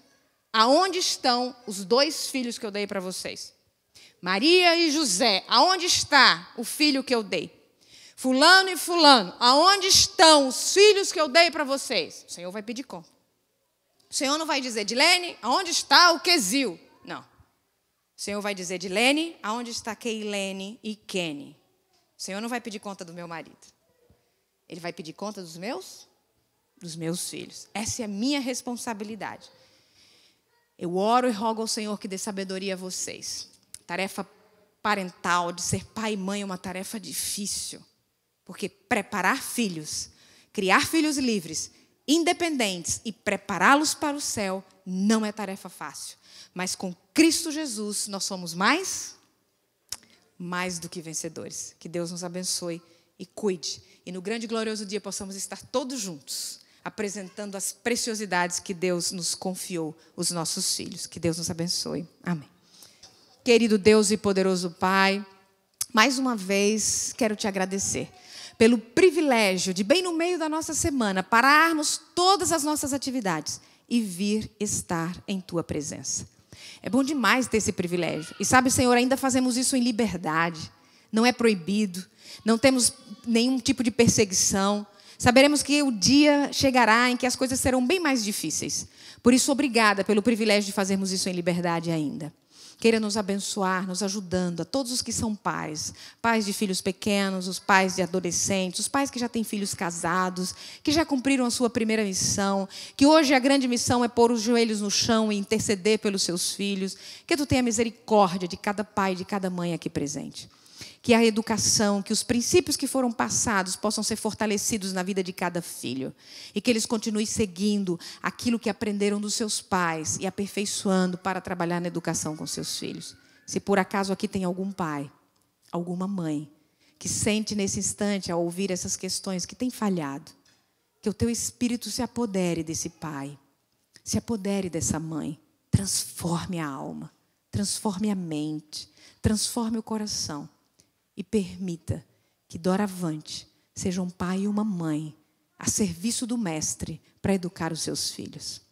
aonde estão os dois filhos que eu dei para vocês? Maria e José, aonde está o filho que eu dei? Fulano e Fulano, aonde estão os filhos que eu dei para vocês? O Senhor vai pedir conta. O Senhor não vai dizer, Dilene, aonde está o Quesil? Não. O Senhor vai dizer, Dilene, aonde está Keilene e Kenny? O Senhor não vai pedir conta do meu marido. Ele vai pedir conta dos meus? Dos meus filhos. Essa é a minha responsabilidade. Eu oro e rogo ao Senhor que dê sabedoria a vocês. Tarefa parental, de ser pai e mãe, é uma tarefa difícil. Porque preparar filhos, criar filhos livres, independentes e prepará-los para o céu não é tarefa fácil. Mas com Cristo Jesus nós somos mais mais do que vencedores. Que Deus nos abençoe e cuide. E no grande e glorioso dia possamos estar todos juntos apresentando as preciosidades que Deus nos confiou, os nossos filhos. Que Deus nos abençoe. Amém. Querido Deus e poderoso Pai, mais uma vez quero te agradecer pelo privilégio de, bem no meio da nossa semana, pararmos todas as nossas atividades e vir estar em tua presença. É bom demais ter esse privilégio. E sabe, Senhor, ainda fazemos isso em liberdade. Não é proibido, não temos nenhum tipo de perseguição Saberemos que o dia chegará em que as coisas serão bem mais difíceis. Por isso, obrigada pelo privilégio de fazermos isso em liberdade ainda. Queira nos abençoar, nos ajudando, a todos os que são pais, pais de filhos pequenos, os pais de adolescentes, os pais que já têm filhos casados, que já cumpriram a sua primeira missão, que hoje a grande missão é pôr os joelhos no chão e interceder pelos seus filhos. Que tu tenha misericórdia de cada pai, de cada mãe aqui presente que a educação, que os princípios que foram passados possam ser fortalecidos na vida de cada filho e que eles continuem seguindo aquilo que aprenderam dos seus pais e aperfeiçoando para trabalhar na educação com seus filhos. Se por acaso aqui tem algum pai, alguma mãe que sente nesse instante ao ouvir essas questões que tem falhado, que o teu espírito se apodere desse pai, se apodere dessa mãe, transforme a alma, transforme a mente, transforme o coração e permita que doravante seja um pai e uma mãe a serviço do mestre para educar os seus filhos.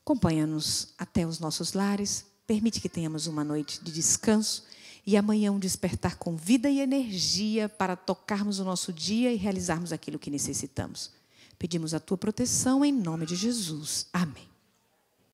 Acompanha-nos até os nossos lares, permite que tenhamos uma noite de descanso e amanhã um despertar com vida e energia para tocarmos o nosso dia e realizarmos aquilo que necessitamos. Pedimos a tua proteção em nome de Jesus. Amém.